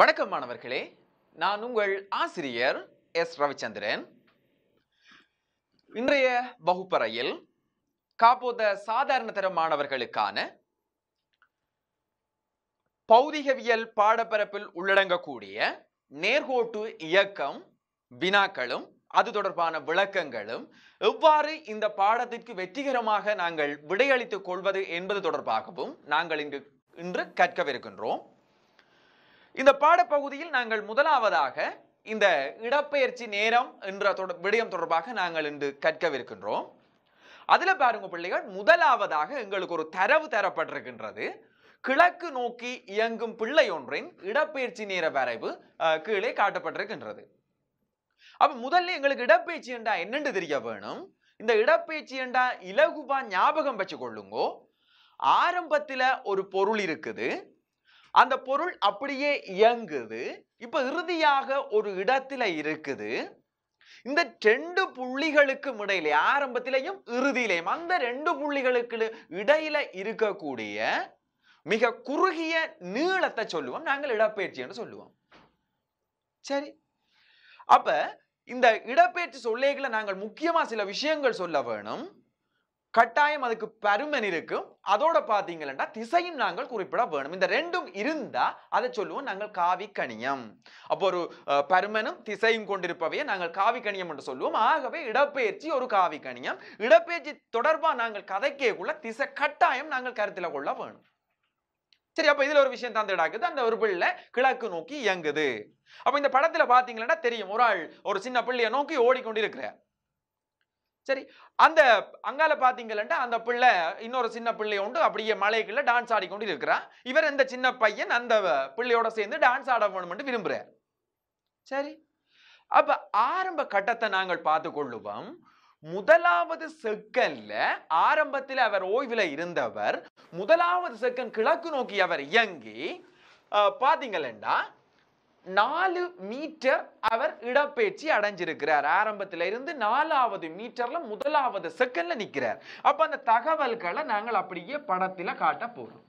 வணக்கம் மாணவர்களே நான் உங்கள் ஆசிரியர் எஸ் ரவிச்சந்திரன் இன்றைய வகுப்பறையில் காப்போத சாதாரண தர மாணவர்களுக்கான பௌதிகவியல் பாடப்பரப்பில் உள்ளடங்கக்கூடிய நேர்கோட்டு இயக்கம் வினாக்களும் அது தொடர்பான விளக்கங்களும் எவ்வாறு இந்த பாடத்திற்கு வெற்றிகரமாக நாங்கள் விடையளித்துக் கொள்வது என்பது தொடர்பாகவும் நாங்கள் இங்கு இன்று கற்கவிருக்கின்றோம் இந்த பாடப்பகுதியில் நாங்கள் முதலாவதாக இந்த இடப்பெயர்ச்சி நேரம் என்ற விடயம் தொடர்பாக நாங்கள் இன்று கற்கவிருக்கின்றோம் அதில் பாருங்க பிள்ளைகள் முதலாவதாக எங்களுக்கு ஒரு தரவு தரப்பட்டிருக்கின்றது கிழக்கு நோக்கி இயங்கும் பிள்ளை ஒன்றின் இடப்பெயர்ச்சி நேர வரைவு கீழே காட்டப்பட்டிருக்கின்றது அப்ப முதல்ல எங்களுக்கு இடப்பெயர்ச்சி என்றா என்னென்று தெரிய வேணும் இந்த இடப்பெயர்ச்சி என்றா இலகுவா ஞாபகம் வச்சு கொள்ளுங்கோ ஆரம்பத்தில் ஒரு பொருள் இருக்குது அந்த பொருள் அப்படியே இயங்குது இப்ப இறுதியாக ஒரு இடத்துல இருக்குது இந்த ரெண்டு புள்ளிகளுக்கும் இடையில ஆரம்பத்திலையும் இறுதியிலையும் அந்த ரெண்டு புள்ளிகளுக்கு இடையில இருக்கக்கூடிய மிக குறுகிய நீளத்தை சொல்லுவோம் நாங்கள் இடப்பெயர்ச்சி என்று சொல்லுவோம் சரி அப்ப இந்த இடப்பெயர்ச்சி சொல்லைகளை நாங்கள் முக்கியமா சில விஷயங்கள் சொல்ல வேணும் கட்டாயம் அதுக்கு பருமன் இருக்கும் அதோட பார்த்தீங்கன்னா திசையும் நாங்கள் குறிப்பிட வேணும் இந்த ரெண்டும் இருந்தா அதை சொல்லுவோம் நாங்கள் காவி கணியம் அப்போ ஒரு பருமனும் திசையும் கொண்டிருப்பவையே நாங்கள் காவி கணியம் என்று சொல்லுவோம் ஆகவே இடப்பெயர்ச்சி ஒரு காவி கணியம் இடப்பெயர்ச்சி தொடர்பாக நாங்கள் கதைக்கேக்குள்ள திசை கட்டாயம் நாங்கள் கருத்தில் கொள்ள வேணும் சரி அப்ப இதுல ஒரு விஷயம் தந்துடாக்குது அந்த ஒரு பிள்ளை கிழக்கு நோக்கி இயங்குது அப்ப இந்த படத்துல பாத்தீங்கன்னா தெரியும் ஒரு ஆள் ஒரு சின்ன பிள்ளைய நோக்கி ஓடிக்கொண்டிருக்கிறார் சரி அந்த அங்கால பார்த்தீங்கன்னா அந்த பிள்ளை இன்னொரு சின்ன பிள்ளைய உண்டு அப்படியே மலைக்குள்ள டான்ஸ் ஆடிக்கொண்டு இருக்கிறான் இவர் இந்த சின்ன பையன் அந்த பிள்ளையோட சேர்ந்து டான்ஸ் ஆட வேணும்னு விரும்புகிறார் சரி அப்ப ஆரம்ப கட்டத்தை நாங்கள் பார்த்து கொள்ளுவோம் முதலாவது செகண்ட்ல ஆரம்பத்தில் அவர் ஓய்வில் இருந்தவர் முதலாவது செக்கன் கிழக்கு நோக்கி அவர் இயங்கி பார்த்தீங்களா நாலு மீட்டர் அவர் இடப்பெயர்ச்சி அடைஞ்சிருக்கிறார் ஆரம்பத்தில இருந்து நாலாவது மீட்டர்ல முதலாவது செகண்ட்ல நிற்கிறார் அப்ப அந்த தகவல்களை நாங்கள் அப்படியே படத்துல காட்ட போறோம்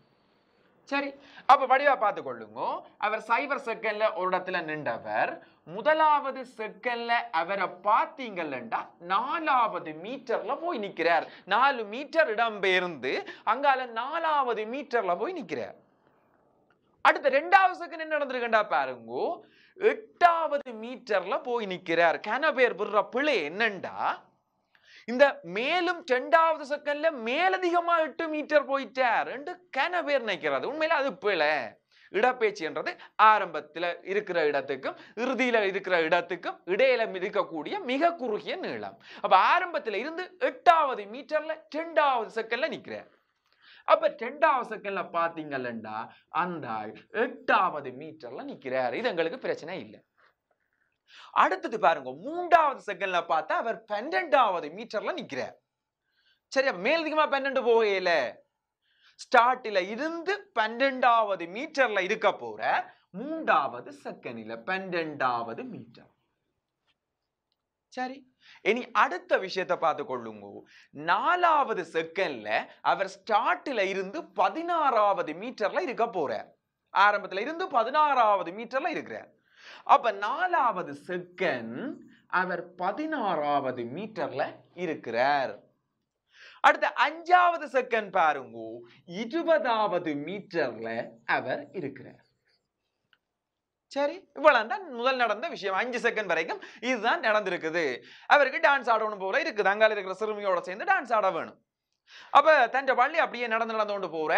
சரி அப்ப வடிவா பார்த்து கொள்ளுங்க அவர் சைபர் செகண்ட்ல ஒரு இடத்துல நின்றவர் முதலாவது செகண்ட்ல அவரை பார்த்தீங்கல்லண்டா நாலாவது மீட்டர்ல போய் நிக்கிறார் நாலு மீட்டர் இடம் பெயர்ந்து அங்கால நாலாவது மீட்டர்ல போய் நிற்கிறார் அடுத்த ரெண்டாவது செகண்ட் என்ன நடந்திருக்கண்டா பாருங்கோ எட்டாவது மீட்டர்ல போய் நிற்கிறார் கனபேர் விடுற பிள்ளை என்னண்டா இந்த மேலும் ரெண்டாவது செகண்ட்ல மேலதிகமா எட்டு மீட்டர் போயிட்டார் என்று கனபேர் நிற்கிறது உண்மையில அது பிழை இடப்பேச்சுன்றது ஆரம்பத்தில் இருக்கிற இடத்துக்கும் இறுதியில் இருக்கிற இடத்துக்கும் இடையில இருக்கக்கூடிய மிக குறுகிய நீளம் அப்போ ஆரம்பத்தில் இருந்து எட்டாவது மீட்டரில் ரெண்டாவது செகண்ட்ல நிற்கிறார் அப்ப ரெண்டாவது செகண்ட்ல பாத்தீங்கன்னா அந்த எட்டாவது மீட்டர்ல நிக்கிறாரு இது எங்களுக்கு பிரச்சனை இல்லை அடுத்தது பாருங்க மூன்றாவது செகண்ட்ல பார்த்தா அவர் பன்னெண்டாவது மீட்டர்ல நிக்கிறார் சரி அப்ப மேலதிகமா பன்னெண்டு போகையில ஸ்டார்ட்ல இருந்து பன்னெண்டாவது மீட்டர்ல இருக்க போற மூன்றாவது செகண்ட்ல பன்னெண்டாவது மீட்டர் சரி இனி அடுத்த விஷயத்தை பார்த்து கொள்ளுங்க நாலாவது செகண்ட்ல அவர் ஸ்டார்ட்ல இருந்து பதினாறாவது மீட்டர்ல இருக்க போறார் ஆரம்பத்துல இருந்து பதினாறாவது மீட்டர்ல இருக்கிறார் அப்ப நாலாவது செகண்ட் அவர் பதினாறாவது மீட்டர்ல இருக்கிறார் அடுத்த அஞ்சாவது செகண்ட் பாருங்க இருபதாவது மீட்டர்ல அவர் இருக்கிறார் சரி தான் முதல் நடந்த விஷயம் அஞ்சு செகண்ட் வரைக்கும் இதுதான் நடந்திருக்குது அவருக்கு டான்ஸ் ஆடணும் போல இருக்குது அங்கால இருக்கிற சிறுமியோட சேர்ந்து டான்ஸ் ஆட வேணும் அப்ப தன் பள்ளி அப்படியே நடந்து நடந்து கொண்டு போற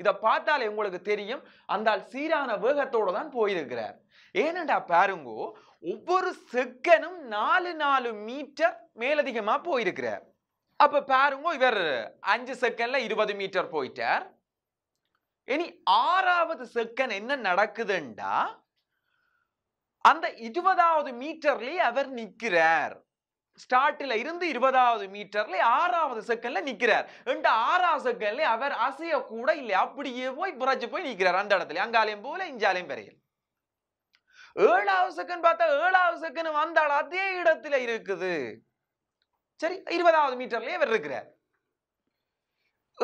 இதை பார்த்தாலே உங்களுக்கு தெரியும் அந்த சீரான வேகத்தோடு தான் போயிருக்கிறார் ஏனண்டா பாருங்கோ ஒவ்வொரு செக்கனும் நாலு நாலு மீட்டர் மேலதிகமா போயிருக்கிறார் அப்ப பாருங்கோ இவர் அஞ்சு செகண்ட்ல இருபது மீட்டர் போயிட்டார் இனி ஆறாவது செகண்ட் என்ன நடக்குதுண்டா அந்த இருபதாவது மீட்டர்லயே அவர் நிற்கிறார் ஸ்டார்ட்ல இருந்து இருபதாவது மீட்டர்ல ஆறாவது செகண்ட்ல நிக்கிறார் ரெண்டு ஆறாவது செகண்ட்ல அவர் அசைய கூட இல்லை அப்படியே போய் புரட்சி போய் நிக்கிறார் அந்த இடத்துல அங்காலையும் போல இஞ்சாலையும் பெறையில் ஏழாவது செகண்ட் பார்த்தா ஏழாவது செகண்ட் வந்தால் அதே இடத்துல இருக்குது சரி இருபதாவது மீட்டர்லயே அவர் இருக்கிறார்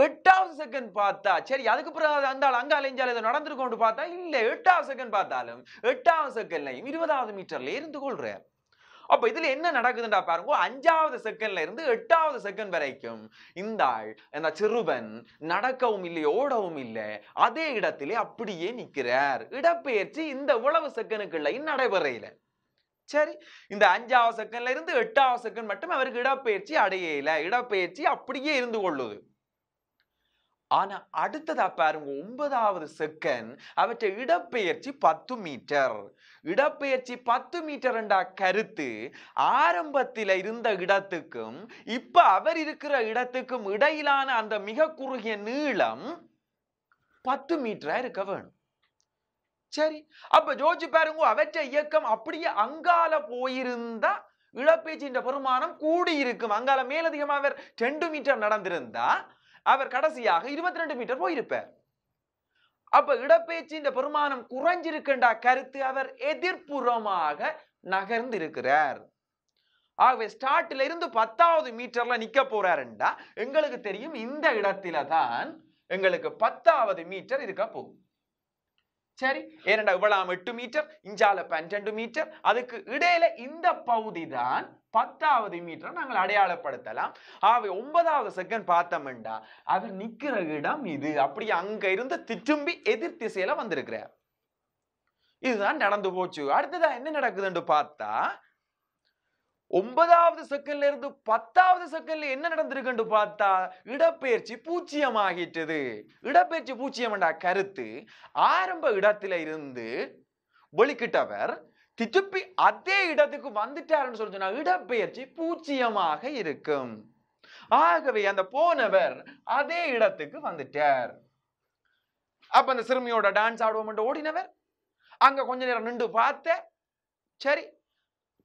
எட்டாவது செகண்ட் பார்த்தா சரி அதுக்கப்புறம் அந்த ஆள் அங்கே அலைஞ்சால் இதை நடந்துருக்கோண்டு பார்த்தா இல்லை எட்டாவது செகண்ட் பார்த்தாலும் எட்டாவது செகண்ட்லையும் இருபதாவது மீட்டர்ல இருந்து கொள்றார் அப்போ இதில் என்ன நடக்குதுண்டா பாருங்க அஞ்சாவது செகண்ட்ல இருந்து எட்டாவது செகண்ட் வரைக்கும் இந்த ஆள் அந்த சிறுவன் நடக்கவும் இல்லை ஓடவும் இல்லை அதே இடத்திலே அப்படியே நிற்கிறார் இடப்பெயர்ச்சி இந்த உழவு செகண்டுக்குள்ளையும் நடைபெறையில சரி இந்த அஞ்சாவது செகண்ட்ல இருந்து எட்டாவது செகண்ட் மட்டும் அவருக்கு இடப்பெயர்ச்சி அடையல இடப்பெயர்ச்சி அப்படியே இருந்து கொள்ளுது ஆனா அடுத்ததா பாருங்க ஒன்பதாவது செகண்ட் அவற்றை இடப்பெயர்ச்சி பத்து மீட்டர் இடப்பெயர்ச்சி பத்து மீட்டர் என்றா கருத்து ஆரம்பத்தில் இருந்த இடத்துக்கும் இப்ப அவர் இருக்கிற இடத்துக்கும் இடையிலான அந்த மிக குறுகிய நீளம் பத்து மீட்டரா இருக்க வேணும் சரி அப்ப ஜோஜி பாருங்க அவற்றை இயக்கம் அப்படியே அங்கால போயிருந்தா என்ற பெருமானம் கூடியிருக்கும் அங்கால மேலதிகமாக அவர் ரெண்டு மீட்டர் நடந்திருந்தா அவர் கடைசியாக இருபத்தி ரெண்டு மீட்டர் போயிருப்பார் அப்ப இடப்பேச்சு இந்த பெருமானம் குறைஞ்சிருக்கின்ற கருத்து அவர் எதிர்ப்புறமாக நகர்ந்து இருக்கிறார் ஆகவே ஸ்டார்ட்ல இருந்து பத்தாவது மீட்டர்ல நிக்க போறாருண்டா எங்களுக்கு தெரியும் இந்த இடத்துல தான் எங்களுக்கு பத்தாவது மீட்டர் இருக்க போகும் சரி ஏனண்டா இவ்வளாம் எட்டு மீட்டர் இஞ்சால பன்னெண்டு மீட்டர் அதுக்கு இடையில இந்த பகுதி தான் பத்தாவது மீட்டர் நாங்கள் அடையாளப்படுத்தலாம் ஆகவே ஒன்பதாவது செகண்ட் பார்த்தோம்டா அவர் நிக்கிற இடம் இது அப்படி அங்க இருந்து திரும்பி எதிர் திசையில வந்திருக்கிறார் இதுதான் நடந்து போச்சு அடுத்ததா என்ன நடக்குதுன்னு பார்த்தா ஒன்பதாவது செகண்ட்ல இருந்து பத்தாவது செகண்ட்ல என்ன நடந்திருக்குன்னு பார்த்தா இடப்பெயர்ச்சி பூச்சியம் ஆகிட்டது இடப்பெயர்ச்சி பூச்சியம்டா கருத்து ஆரம்ப இடத்துல இருந்து வெளிக்கிட்டவர் திருப்பி அதே இடத்துக்கு வந்துட்டாருன்னு சொல்லி சொன்னா இடப்பெயர்ச்சி பூச்சியமாக இருக்கும் ஆகவே அந்த போனவர் அதே இடத்துக்கு வந்துட்டார் அப்ப அந்த சிறுமியோட டான்ஸ் ஆடுவோம் ஓடினவர் அங்க கொஞ்ச நேரம் நின்று பார்த்த சரி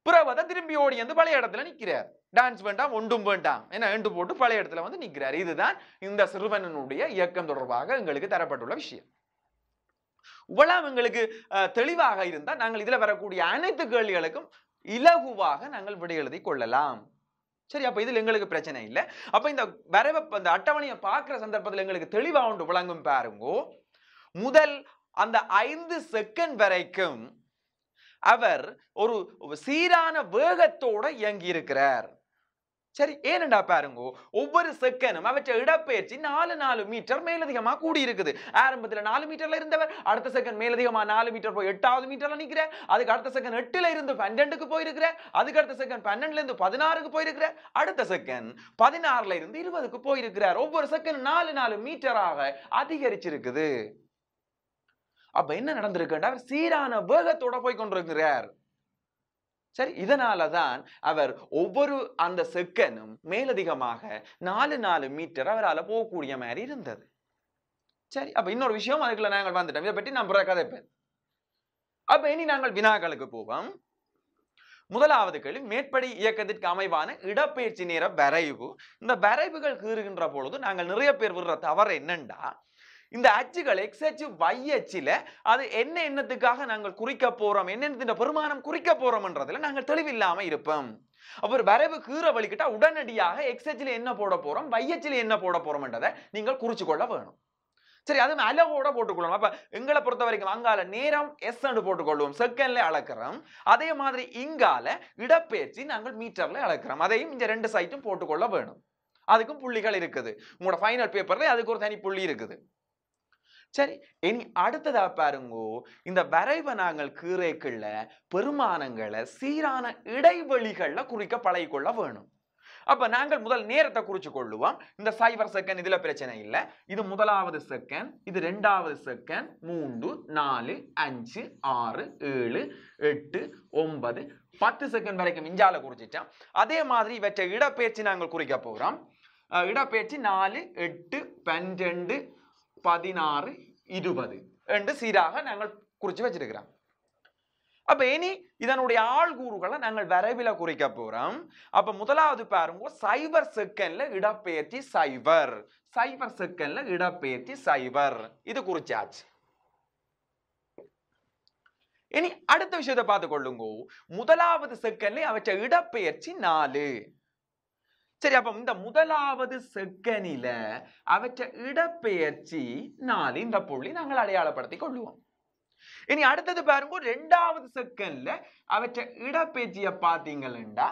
புறவத திரும்பி ஓடி வந்து பழைய இடத்துல நிற்கிறார் டான்ஸ் வேண்டாம் ஒன்றும் வேண்டாம் என்ன எண்டு போட்டு பழைய இடத்துல வந்து நிற்கிறார் இதுதான் இந்த சிறுவனனுடைய இயக்கம் தொடர்பாக எங்களுக்கு தரப்பட்டுள்ள விஷயம் இவ்வளவு எங்களுக்கு தெளிவாக இருந்தால் நாங்கள் இதில் வரக்கூடிய அனைத்து கேள்விகளுக்கும் இலகுவாக நாங்கள் விடை எழுதி கொள்ளலாம் சரி அப்போ இதில் எங்களுக்கு பிரச்சனை இல்லை அப்போ இந்த வரவை அந்த அட்டவணையை பார்க்குற சந்தர்ப்பத்தில் எங்களுக்கு தெளிவாக ஒன்று விளங்கும் பாருங்கோ முதல் அந்த ஐந்து செகண்ட் வரைக்கும் அவர் ஒரு சீரான வேகத்தோட இயங்கி இருக்கிறார் சரி ஏனண்டா பாருங்க ஒவ்வொரு செகண்டும் அவற்றை இடப்பெயர்ச்சி நாலு நாலு மீட்டர் மேலதிகமா கூடி இருக்குது ஆரம்பத்துல நாலு மீட்டர்ல இருந்தவர் அடுத்த செகண்ட் மேலதிகமா நாலு மீட்டர் போய் எட்டாவது மீட்டர்ல நிக்கிற அதுக்கு அடுத்த செகண்ட் எட்டுல இருந்து பன்னெண்டுக்கு போயிருக்கிற அதுக்கு அடுத்த செகண்ட் பன்னெண்டுல இருந்து பதினாறுக்கு போயிருக்கிற அடுத்த செகண்ட் பதினாறுல இருந்து இருபதுக்கு போயிருக்கிறார் ஒவ்வொரு செகண்ட் நாலு நாலு மீட்டராக அதிகரிச்சிருக்குது அப்ப என்ன நடந்திருக்குன்னா அவர் சீரான வேகத்தோட போய் கொண்டிருக்கிறார் சரி இதனால தான் அவர் ஒவ்வொரு அந்த செக்கனும் மேலதிகமாக நாலு நாலு மீட்டர் அவரால் போகக்கூடிய மாதிரி இருந்தது சரி அப்ப இன்னொரு விஷயம் அதுக்குள்ள நாங்கள் வந்துட்டோம் இதை பற்றி நான் பிற கதைப்பேன் அப்ப இனி நாங்கள் வினாக்களுக்கு போவோம் முதலாவது கேள்வி மேற்படி இயக்கத்திற்கு அமைவான இடப்பெயர்ச்சி நேர வரைவு இந்த வரைவுகள் கீறுகின்ற பொழுது நாங்கள் நிறைய பேர் விடுற தவறு என்னண்டா இந்த அச்சுகள் எக்ஸ் அச்சு வை அச்சில் அது என்ன எண்ணத்துக்காக நாங்கள் குறிக்க போகிறோம் என்னென்ன பெருமானம் குறிக்க போகிறோம்ன்றதில் நாங்கள் தெளிவில்லாமல் இருப்போம் அப்புறம் வரவு கீரை வலிக்கிட்டா உடனடியாக எக்ஸ் அச்சில் என்ன போட போகிறோம் வை அச்சில் என்ன போட போகிறோம்ன்றதை நீங்கள் குறிச்சு கொள்ள வேணும் சரி அது அழகோட போட்டுக்கொள்ளணும் அப்போ எங்களை பொறுத்த வரைக்கும் அங்கால நேரம் எஸ் அண்டு போட்டுக்கொள்வோம் செகண்ட்ல அளக்கிறோம் அதே மாதிரி இங்கால இடப்பெயர்ச்சி நாங்கள் மீட்டர்ல அளக்கிறோம் அதையும் இந்த ரெண்டு சைட்டும் போட்டுக்கொள்ள வேணும் அதுக்கும் புள்ளிகள் இருக்குது உங்களோட ஃபைனல் பேப்பர்ல அதுக்கு ஒரு தனி புள்ளி இருக்குது சரி இனி அடுத்ததா பாருங்கோ இந்த வரைவை நாங்கள் கீரைக்குள்ள பெருமானங்களை சீரான இடைவெளிகள்ல குறிக்க பழகிக்கொள்ள வேணும் அப்ப நாங்கள் முதல் நேரத்தை குறிச்சு கொள்ளுவோம் இந்த சைபர் செகண்ட் இதுல பிரச்சனை இல்லை இது முதலாவது செகண்ட் இது ரெண்டாவது செகண்ட் மூன்று நாலு அஞ்சு ஆறு ஏழு எட்டு ஒன்பது பத்து செகண்ட் வரைக்கும் மிஞ்சால குறிச்சிட்டோம் அதே மாதிரி இவற்றை இடப்பெயர்ச்சி நாங்கள் குறிக்க போகிறோம் இடப்பெயர்ச்சி நாலு எட்டு பன்னிரெண்டு பதினாறு இருபது என்று சீராக நாங்கள் குறித்து வச்சிருக்கிறோம் அப்ப இனி இதனுடைய ஆள் கூறுகளை நாங்கள் விரைவில் குறிக்க போறோம் அப்ப முதலாவது பாருங்க சைபர் செகண்ட்ல இடப்பெயர்ச்சி சைபர் சைபர் செகண்ட்ல இடப்பெயர்ச்சி சைபர் இது குறிச்சாச்சு இனி அடுத்த விஷயத்தை பார்த்து கொள்ளுங்க முதலாவது செகண்ட்ல அவற்றை இடப்பெயர்ச்சி நாலு சரி அப்ப இந்த முதலாவது செக்கனில அவற்றை இடப்பெயர்ச்சி நாலு இந்த புள்ளி நாங்கள் அடையாளப்படுத்தி கொள்ளுவோம் இனி அடுத்தது பாருங்க ரெண்டாவது செகண்ட்ல அவற்றை இடப்பெயர்ச்சியை பார்த்தீங்கன்னா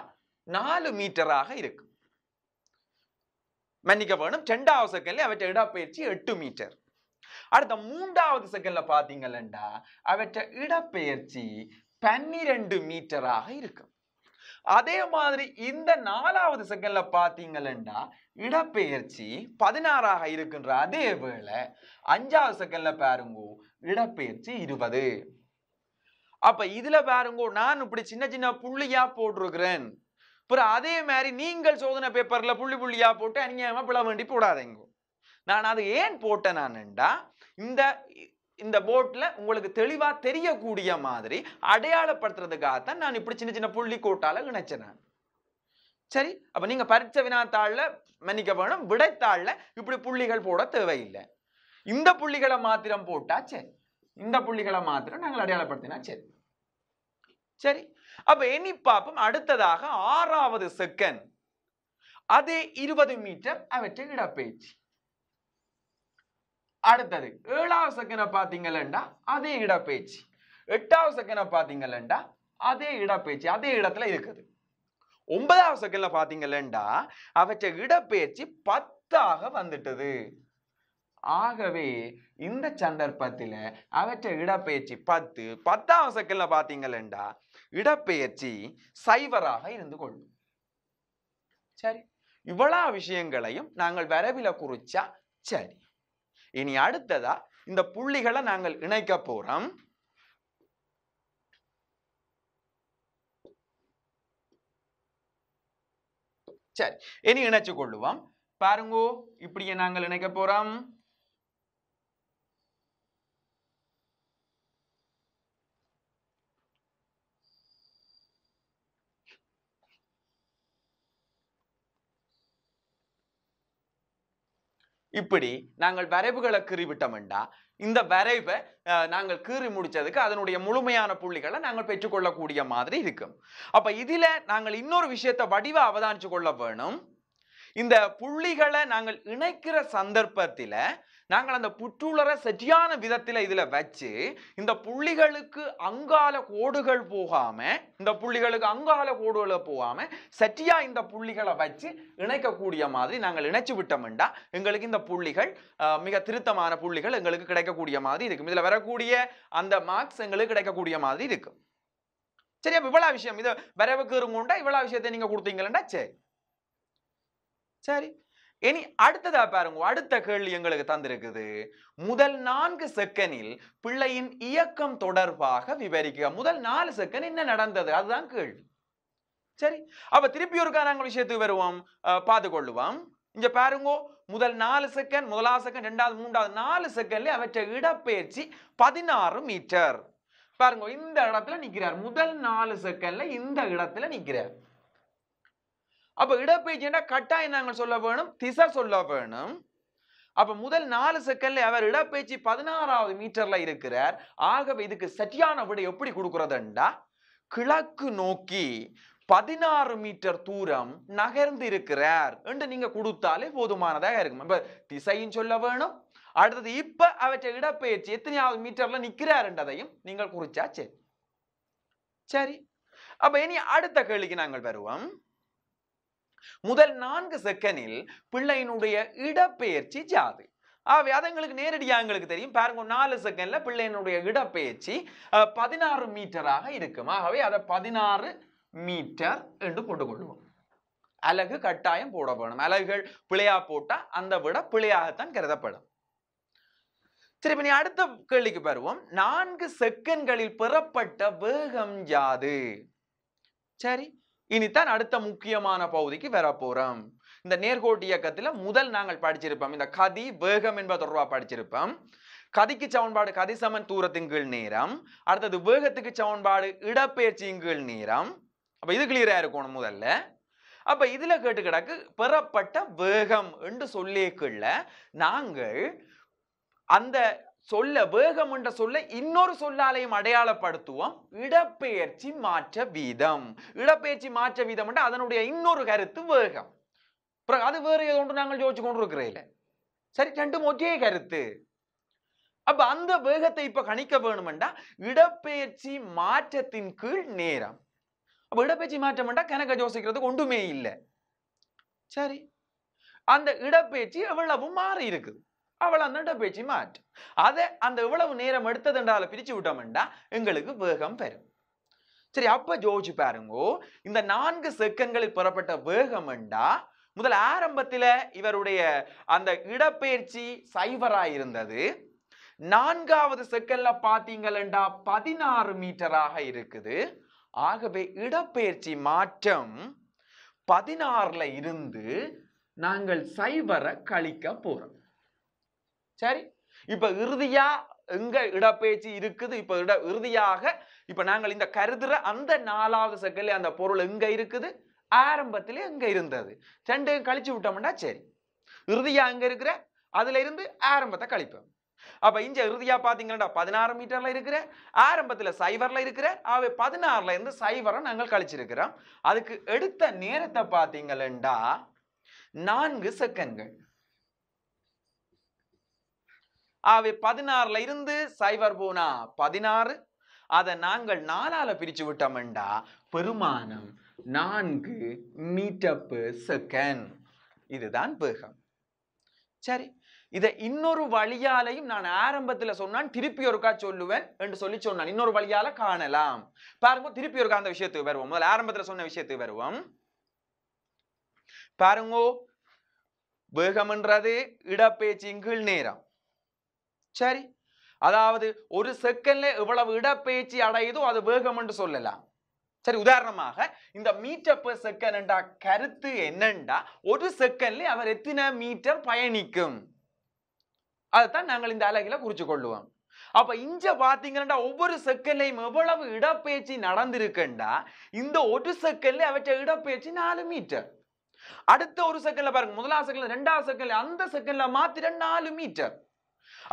நாலு மீட்டராக இருக்கும் மன்னிக்க வேணும் ரெண்டாவது செகண்ட்ல அவற்றை இடப்பெயர்ச்சி எட்டு மீட்டர் அடுத்த மூன்றாவது செகண்ட்ல பாத்தீங்கன்னா அவற்றை இடப்பெயர்ச்சி பன்னிரண்டு மீட்டராக இருக்கும் அதே மாதிரி இந்த நாலாவது செகண்ட்ல பாத்தீங்கன்னா இடப்பெயர்ச்சி பதினாறாக இருக்கின்ற அதே வேளை அஞ்சாவது செகண்ட்ல பாருங்கோ இடப்பெயர்ச்சி இருபது அப்ப இதுல பாருங்கோ நான் இப்படி சின்ன சின்ன புள்ளியா போட்டிருக்கிறேன் அப்புறம் அதே மாதிரி நீங்கள் சோதனை பேப்பர்ல புள்ளி புள்ளியா போட்டு அநியாயமா பிள வேண்டி போடாதீங்க நான் அது ஏன் போட்டேன் நான்டா இந்த இந்த போட்டில் உங்களுக்கு தெளிவாக தெரியக்கூடிய மாதிரி அடையாளப்படுத்துறதுக்காகத்தான் நான் இப்படி சின்ன சின்ன புள்ளி கோட்டால் இணைச்சேன் சரி அப்போ நீங்கள் பறிச்ச வினாத்தாளில் மன்னிக்க வேணும் விடைத்தாளில் இப்படி புள்ளிகள் போட தேவையில்லை இந்த புள்ளிகளை மாத்திரம் போட்டா சரி இந்த புள்ளிகளை மாத்திரம் நாங்கள் அடையாளப்படுத்தினா சரி சரி அப்ப இனி பார்ப்போம் அடுத்ததாக ஆறாவது செகண்ட் அதே இருபது மீட்டர் அவற்றை இடப்பெயர்ச்சி அடுத்தது ஏழாவது செகண்ட பார்த்தீங்களா அதே இடப்பெயர்ச்சி எட்டாவது செகண்ட பார்த்தீங்களா அதே இடப்பெயர்ச்சி அதே இடத்துல இருக்குது ஒன்பதாவது செகண்ட்ல பார்த்தீங்களா அவற்றை இடப்பெயர்ச்சி பத்தாக வந்துட்டது ஆகவே இந்த சந்தர்ப்பத்தில் அவற்றை இடப்பெயர்ச்சி பத்து பத்தாவது செகண்ட்ல பார்த்தீங்களா இடப்பெயர்ச்சி சைவராக இருந்து கொள்ளும் சரி இவ்வளவு விஷயங்களையும் நாங்கள் வரவில குறிச்சா சரி இனி அடுத்ததா இந்த புள்ளிகளை நாங்கள் இணைக்க போறோம் சரி இனி இணைச்சு கொள்ளுவோம் பாருங்க இப்படியே நாங்கள் இணைக்க போறோம் இப்படி நாங்கள் வரைவுகளை கீறிவிட்டோம்டா இந்த வரைவை நாங்கள் கீறி முடிச்சதுக்கு அதனுடைய முழுமையான புள்ளிகளை நாங்கள் பெற்றுக்கொள்ளக்கூடிய மாதிரி இருக்கும் அப்ப இதுல நாங்கள் இன்னொரு விஷயத்தை வடிவ அவதானிச்சு கொள்ள வேணும் இந்த புள்ளிகளை நாங்கள் இணைக்கிற சந்தர்ப்பத்தில் நாங்கள் அந்த புற்றுளரை சரியான விதத்தில் இதில் வச்சு இந்த புள்ளிகளுக்கு அங்கால கோடுகள் போகாமல் இந்த புள்ளிகளுக்கு அங்கால கோடுகளை போகாமல் சரியா இந்த புள்ளிகளை வச்சு இணைக்கக்கூடிய மாதிரி நாங்கள் இணைச்சு விட்டோம்டா எங்களுக்கு இந்த புள்ளிகள் மிக திருத்தமான புள்ளிகள் எங்களுக்கு கிடைக்கக்கூடிய மாதிரி இருக்கும் இதில் வரக்கூடிய அந்த மார்க்ஸ் எங்களுக்கு கிடைக்கக்கூடிய மாதிரி இருக்கும் சரி அப்போ இவ்வளோ விஷயம் இது வரவுக்கு இருங்கண்டா இவ்வளோ விஷயத்தை நீங்கள் கொடுத்தீங்களா சரி சரி இனி அடுத்ததா பாருங்க அடுத்த கேள்வி எங்களுக்கு தந்திருக்குது முதல் நான்கு செகண்டில் பிள்ளையின் இயக்கம் தொடர்பாக விவரிக்க முதல் நாலு செகண்ட் என்ன நடந்தது அதுதான் கேள்வி சரி அப்ப திருப்பி ஒரு நாங்கள் விஷயத்துக்கு வருவோம் பார்த்து கொள்ளுவோம் இங்க பாருங்க முதல் நாலு செகண்ட் முதலாவது செகண்ட் ரெண்டாவது மூன்றாவது நாலு செகண்ட்ல அவற்றை இடப்பெயர்ச்சி பதினாறு மீட்டர் பாருங்க இந்த இடத்துல நிக்கிறார் முதல் நாலு செகண்ட்ல இந்த இடத்துல நிக்கிறார் அப்போ இடப்பெயர்ச்சின்னா கட்டாயம் நாங்கள் சொல்ல வேணும் திசை சொல்ல வேணும் அப்ப முதல் நாலு செகண்ட்ல அவர் இடப்பெயர்ச்சி பதினாறாவது மீட்டர்ல இருக்கிறார் ஆகவே இதுக்கு சரியான விடை எப்படி கொடுக்கறதுண்டா கிழக்கு நோக்கி பதினாறு மீட்டர் தூரம் நகர்ந்து இருக்கிறார் என்று நீங்க கொடுத்தாலே போதுமானதாக இருக்கும் இப்ப திசையும் சொல்ல வேணும் அடுத்தது இப்ப அவற்றை இடப்பெயர்ச்சி எத்தனையாவது மீட்டர்ல நிக்கிறார் என்றதையும் நீங்கள் குறிச்சா சரி சரி அப்ப இனி அடுத்த கேள்விக்கு நாங்கள் வருவோம் முதல் நான்கு செகண்டில் பிள்ளையினுடைய இடப்பெயர்ச்சி ஜாது ஆகவே அது எங்களுக்கு நேரடியாக எங்களுக்கு தெரியும் பாருங்க நாலு செகண்ட்ல பிள்ளையினுடைய இடப்பெயர்ச்சி பதினாறு மீட்டராக இருக்கும் ஆகவே அதை பதினாறு மீட்டர் என்று கொண்டு கொள்வோம் அலகு கட்டாயம் போடப்படும் அலகுகள் பிழையா போட்டா அந்த விட பிழையாகத்தான் கருதப்படும் சரி நீ அடுத்த கேள்விக்கு பருவோம் நான்கு செகண்ட்களில் பெறப்பட்ட வேகம் ஜாது சரி இனித்தான் அடுத்த முக்கியமான பகுதிக்கு வரப்போறோம் இந்த நேர்கோட்டு இயக்கத்துல முதல் நாங்கள் படிச்சிருப்போம் இந்த கதி வேகம் என்பது தொடர்பாக படிச்சிருப்போம் கதிக்கு சமன்பாடு கதி சமன் தூரத்தின் கீழ் நேரம் அடுத்தது வேகத்துக்கு சமன்பாடு இடப்பெயர்ச்சியின் கீழ் நேரம் அப்ப இது கிளியரா இருக்கணும் முதல்ல அப்ப இதுல கேட்டு கிடக்கு பெறப்பட்ட வேகம் என்று சொல்லியக்குள்ள நாங்கள் அந்த சொல்ல வேகம் என்ற சொல்ல இன்னொரு சொல்லாலையும் அடையாளப்படுத்துவோம் இடப்பெயர்ச்சி மாற்ற வீதம் இடப்பெயர்ச்சி மாற்ற வீதம் என்ற அதனுடைய இன்னொரு கருத்து வேகம் அது வேற ஏதோ ஒன்று நாங்கள் ஜோதிச்சு கொண்டிருக்கிறேன் சரி ரெண்டும் ஒரே கருத்து அப்ப அந்த வேகத்தை இப்ப கணிக்க வேணுமெண்டா இடப்பெயர்ச்சி மாற்றத்தின் கீழ் நேரம் அப்ப இடப்பெயர்ச்சி மாற்றம் என்றா கணக்க யோசிக்கிறதுக்கு ஒன்றுமே இல்லை சரி அந்த இடப்பெயர்ச்சி எவ்வளவு மாறி இருக்குது அந்த பேச்சு மாற்றும் அதை அந்த இவ்வளவு நேரம் எடுத்ததுண்டால பிரிச்சு விட்டோம்டா எங்களுக்கு வேகம் பெறும் சரி அப்ப ஜோஜி பாருங்கோ இந்த நான்கு செகண்ட்களில் புறப்பட்ட வேகம் என்றா முதல் ஆரம்பத்தில் இவருடைய அந்த இடப்பெயர்ச்சி சைவராக இருந்தது நான்காவது செகண்ட்ல பாத்தீங்களா பதினாறு மீட்டராக இருக்குது ஆகவே இடப்பெயர்ச்சி மாற்றம் பதினாறுல இருந்து நாங்கள் சைபரை கழிக்க போறோம் சரி இப்ப இறுதியா எங்க இடப்பெயர்ச்சி இருக்குது இப்ப இட இறுதியாக இப்ப நாங்கள் இந்த கருதுற அந்த நாலாவது செகண்ட்ல அந்த பொருள் எங்க இருக்குது ஆரம்பத்திலே எங்க இருந்தது ரெண்டையும் கழிச்சு விட்டோம்னா சரி இறுதியா எங்க இருக்கிற அதுல இருந்து ஆரம்பத்தை கழிப்போம் அப்ப இங்க இறுதியா பாத்தீங்கன்னா பதினாறு மீட்டர்ல இருக்கிற ஆரம்பத்துல சைவர்ல இருக்கிற ஆவே பதினாறுல இருந்து சைபரை நாங்கள் கழிச்சிருக்கிறோம் அதுக்கு எடுத்த நேரத்தை பாத்தீங்கன்னா நான்கு செகண்ட்கள் ஆகவே பதினாறுல இருந்து சைபர் போனா பதினாறு அதை நாங்கள் நாலால பிரிச்சு விட்டோம்டா பெருமானம் நான்கு மீட்டப்பு செகண்ட் இதுதான் வேகம் சரி இதை இன்னொரு வழியாலையும் நான் ஆரம்பத்துல சொன்னான் திருப்பி ஒருக்கா சொல்லுவேன் என்று சொல்லி சொன்னான் இன்னொரு வழியால காணலாம் பாருங்க திருப்பி ஒருக்கா அந்த விஷயத்துக்கு வருவோம் முதல்ல ஆரம்பத்துல சொன்ன விஷயத்துக்கு வருவோம் பாருங்கோ வேகம்ன்றது இடப்பேச்சு கீழ் நேரம் சரி அதாவது ஒரு செகண்ட்ல எவ்வளவு இடப்பெயர்ச்சி அடையுதோ அது வேகம் என்று சொல்லலாம் சரி உதாரணமாக இந்த மீட்டர் பெர் செகண்ட்டா கருத்து என்னண்டா ஒரு செகண்ட்ல அவர் எத்தனை மீட்டர் பயணிக்கும் அதைத்தான் நாங்கள் இந்த அலகில குறிச்சு கொள்ளுவோம் அப்ப இஞ்ச பாத்தீங்கன்னா ஒவ்வொரு செகண்ட்லையும் எவ்வளவு இடப்பெயர்ச்சி நடந்திருக்குண்டா இந்த ஒரு செகண்ட்ல அவற்றை இடப்பெயர்ச்சி நாலு மீட்டர் அடுத்த ஒரு செகண்ட்ல பாருங்க முதலாம் செகண்ட்ல ரெண்டாவது செகண்ட்ல அந்த செகண்ட்ல மாத்திர நாலு மீட்டர்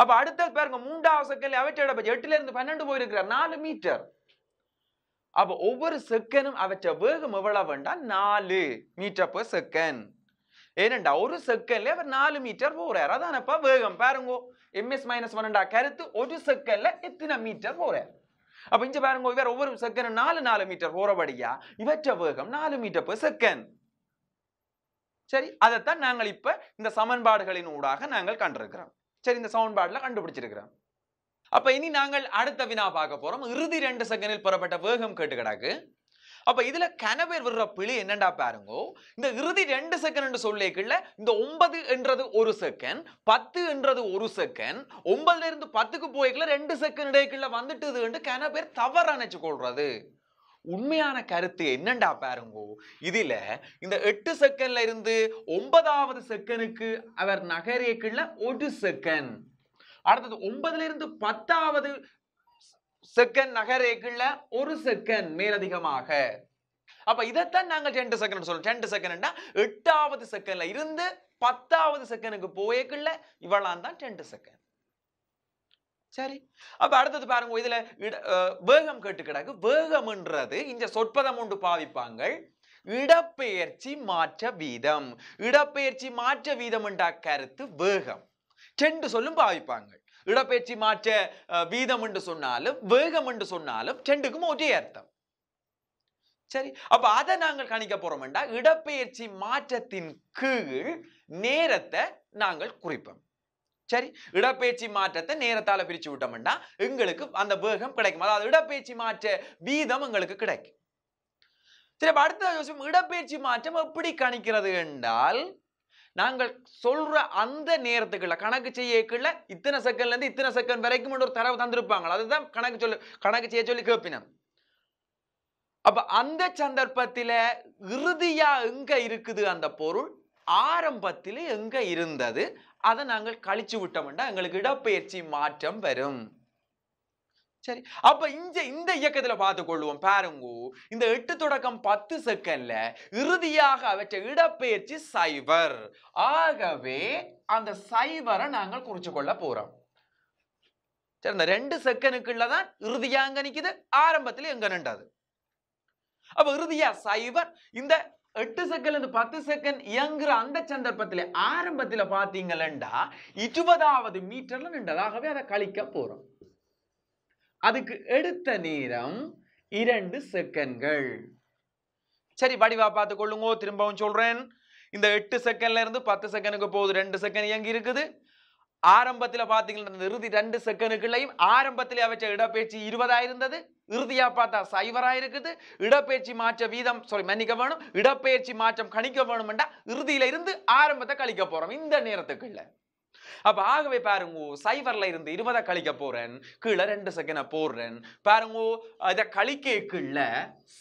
அப்ப அடுத்தது பாருங்க மூன்றாவது செகண்ட்ல அவற்றோட பட்ஜெட் எட்டுல இருந்து பன்னெண்டு போயிருக்கிறார் நாலு மீட்டர் அப்ப ஒவ்வொரு செகண்டும் அவற்றை வேகம் எவ்வளவு வேண்டாம் நாலு மீட்டர் பர் செகண்ட் ஏனண்டா ஒரு செகண்ட்ல அவர் நாலு மீட்டர் போறார் அதான் வேகம் பாருங்க எம்எஸ் மைனஸ் பன்னெண்டா கருத்து ஒரு செகண்ட்ல எத்தனை மீட்டர் போறார் அப்ப இங்க பாருங்க இவர் ஒவ்வொரு செகண்ட் நாலு நாலு மீட்டர் போறபடியா இவற்ற வேகம் நாலு மீட்டர் பர் செகண்ட் சரி அதைத்தான் நாங்கள் இப்ப இந்த சமன்பாடுகளின் ஊடாக நாங்கள் கண்டிருக்கிறோம் சரி இந்த சவுண்ட் பேட்டில் கண்டுபிடிச்சிருக்கிறேன் அப்ப இனி நாங்கள் அடுத்த வினா பார்க்க போறோம் இறுதி ரெண்டு செகண்டில் புறப்பட்ட வேகம் கேட்டு கிடக்கு அப்போ இதுல கனவேர் விடுற பிழி என்னண்டா பாருங்கோ இந்த இறுதி ரெண்டு செகண்ட் சொல்லிக்கல இந்த ஒன்பது என்றது ஒரு செகண்ட் பத்து என்றது ஒரு செகண்ட் ஒன்பதுல இருந்து பத்துக்கு போய்க்குள்ள ரெண்டு செகண்ட் இடைக்குள்ள வந்துட்டுதுன்ட்டு கனபேர் தவறு அணைச்சு கொள்றது உண்மையான கருத்து என்னண்டா பாருங்கோ இதுல இந்த எட்டு செகண்ட்ல இருந்து ஒன்பதாவது செகண்டுக்கு அவர் நகரேக்குள்ள ஒரு செகண்ட் அடுத்தது ஒன்பதுல இருந்து பத்தாவது செகண்ட் நகரேக்குள்ள ஒரு செகண்ட் மேலதிகமாக அப்ப இதைத்தான் நாங்கள் ரெண்டு செகண்ட் சொல்றோம் ரெண்டு செகண்ட்னா எட்டாவது செகண்ட்ல இருந்து பத்தாவது செகண்டுக்கு போயக்குள்ள இவ்வளவு தான் ரெண்டு செகண்ட் சரி அப்ப அடுத்தது பாருங்க இதுல வேகம் கேட்டு கிடக்கு வேகம்ன்றது இந்த சொற்பதம் ஒன்று பாவிப்பாங்க இடப்பெயர்ச்சி மாற்ற வீதம் இடப்பெயர்ச்சி மாற்ற வீதம் என்ற கருத்து வேகம் செண்டு சொல்லும் பாவிப்பாங்க இடப்பெயர்ச்சி மாற்ற வீதம் என்று சொன்னாலும் வேகம் என்று சொன்னாலும் செண்டுக்கும் ஒரே அர்த்தம் சரி அப்ப அதை நாங்கள் கணிக்க போறோம் என்றா இடப்பெயர்ச்சி மாற்றத்தின் கீழ் நேரத்தை நாங்கள் குறிப்போம் சரி இடப்பெயர்ச்சி மாற்றத்தை நேரத்தால் பிரித்து விட்டோம்னா எங்களுக்கு அந்த வேகம் கிடைக்கும் அதாவது இடப்பெயர்ச்சி மாற்ற வீதம் எங்களுக்கு கிடைக்கும் சரி அடுத்த விஷயம் இடப்பெயர்ச்சி மாற்றம் எப்படி கணிக்கிறது என்றால் நாங்கள் சொல்ற அந்த நேரத்துக்குள்ள கணக்கு செய்யக்குள்ள இத்தனை செகண்ட்ல இருந்து இத்தனை செகண்ட் வரைக்கும் ஒரு தரவு தந்திருப்பாங்க அதுதான் கணக்கு சொல்லு கணக்கு செய்ய சொல்லி கேட்பினோம் அப்ப அந்த சந்தர்ப்பத்தில இறுதியா எங்க இருக்குது அந்த பொருள் ஆரம்பத்தில் எங்க இருந்தது அதை நாங்கள் கழிச்சு விட்டோம்னா எங்களுக்கு இடப்பெயர்ச்சி மாற்றம் வரும் சரி அப்ப இந்த இந்த இயக்கத்துல பார்த்து கொள்வோம் பாருங்க இந்த எட்டு தொடக்கம் பத்து செகண்ட்ல இறுதியாக அவற்றை இடப்பெயர்ச்சி சைவர் ஆகவே அந்த சைவரை நாங்கள் குறிச்சு கொள்ள போறோம் சரி இந்த ரெண்டு செகண்டுக்குள்ளதான் இறுதியாங்க நிக்குது ஆரம்பத்துல எங்க நின்றது அப்ப இறுதியா சைவர் இந்த எட்டு செகண்ட்லேருந்து பத்து செகண்ட் இயங்குற அந்த சந்தர்ப்பத்தில் ஆரம்பத்தில் பார்த்தீங்களா இருபதாவது மீட்டர்ல நின்றதாகவே அதை கழிக்க போறோம் அதுக்கு எடுத்த நேரம் இரண்டு செகண்ட்கள் சரி வடிவா பார்த்து கொள்ளுங்கோ திரும்பவும் சொல்றேன் இந்த எட்டு செகண்ட்ல இருந்து பத்து செகண்டுக்கு போகுது ரெண்டு செகண்ட் இயங்கி இருக்குது ஆரம்பத்தில் பார்த்தீங்கன்னா இறுதி ரெண்டு செகண்டுக்குள்ளையும் ஆரம்பத்தில் அவற்றை இடப்பேச்சு இருபதாக இருந்தது இறுதியா பார்த்தா சைவராக இருக்குது இடப்பெயர்ச்சி மாற்ற வீதம் சாரி மன்னிக்க வேணும் இடப்பெயர்ச்சி மாற்றம் கணிக்க வேணும்டா இறுதியில இருந்து ஆரம்பத்தை கழிக்க போறோம் இந்த நேரத்துக்குள்ள அப்ப ஆகவே பாருங்கோ சைவர்ல இருந்து இருபதை கழிக்க போறேன் கீழே ரெண்டு செகண்ட போடுறேன் பாருங்கோ இதை கழிக்கக்குள்ள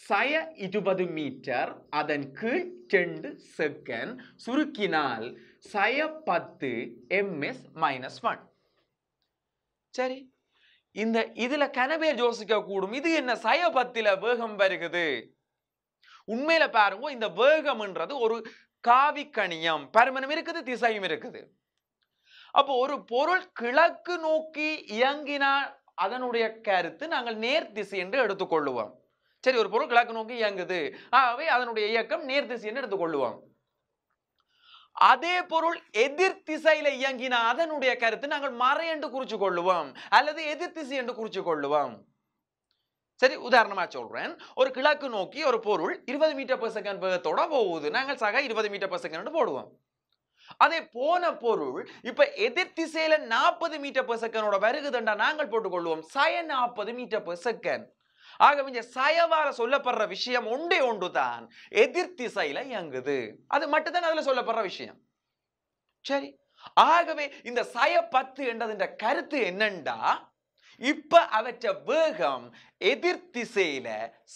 சய இருபது மீட்டர் அதன் கீழ் ரெண்டு செகண்ட் சுருக்கினால் சய பத்து எம் எஸ் மைனஸ் ஒன் சரி இந்த இதுல கனவே யோசிக்க கூடும் இது என்ன சயபத்தில வேகம் வருகிறது உண்மையில பாருங்க இந்த வேகம்ன்றது ஒரு காவி கணியம் இருக்குது திசையும் இருக்குது அப்போ ஒரு பொருள் கிழக்கு நோக்கி இயங்கினால் அதனுடைய கருத்து நாங்கள் நேர் திசை என்று எடுத்துக்கொள்ளுவோம் சரி ஒரு பொருள் கிழக்கு நோக்கி இயங்குது ஆகவே அதனுடைய இயக்கம் நேர் திசை என்று எடுத்துக்கொள்ளுவோம் அதே பொருள் எதிர் திசையில இயங்கினா அதனுடைய கருத்து நாங்கள் மறை என்று குறிச்சு கொள்ளுவோம் அல்லது எதிர் திசை என்று குறிச்சு கொள்ளுவோம் சரி உதாரணமா சொல்றேன் ஒரு கிழக்கு நோக்கி ஒரு பொருள் இருபது மீட்டர் பர் செகண்ட் வேகத்தோட போகுது நாங்கள் சக இருபது மீட்டர் பர் செகண்ட் போடுவோம் அதே போன பொருள் இப்ப எதிர் திசையில நாற்பது மீட்டர் பர் செகண்டோட வருகுதுண்டா நாங்கள் போட்டுக்கொள்வோம் சய நாற்பது மீட்டர் பர் செகண்ட் ஆகவே இந்த சயவால சொல்லப்படுற விஷயம் ஒன்றே ஒன்று எதிர் திசையில இயங்குது அது மட்டும்தான் அதுல சொல்லப்படுற விஷயம் சரி ஆகவே இந்த சய பத்து என்றதுன்ற கருத்து என்னண்டா இப்ப அவற்ற வேகம் எதிர் திசையில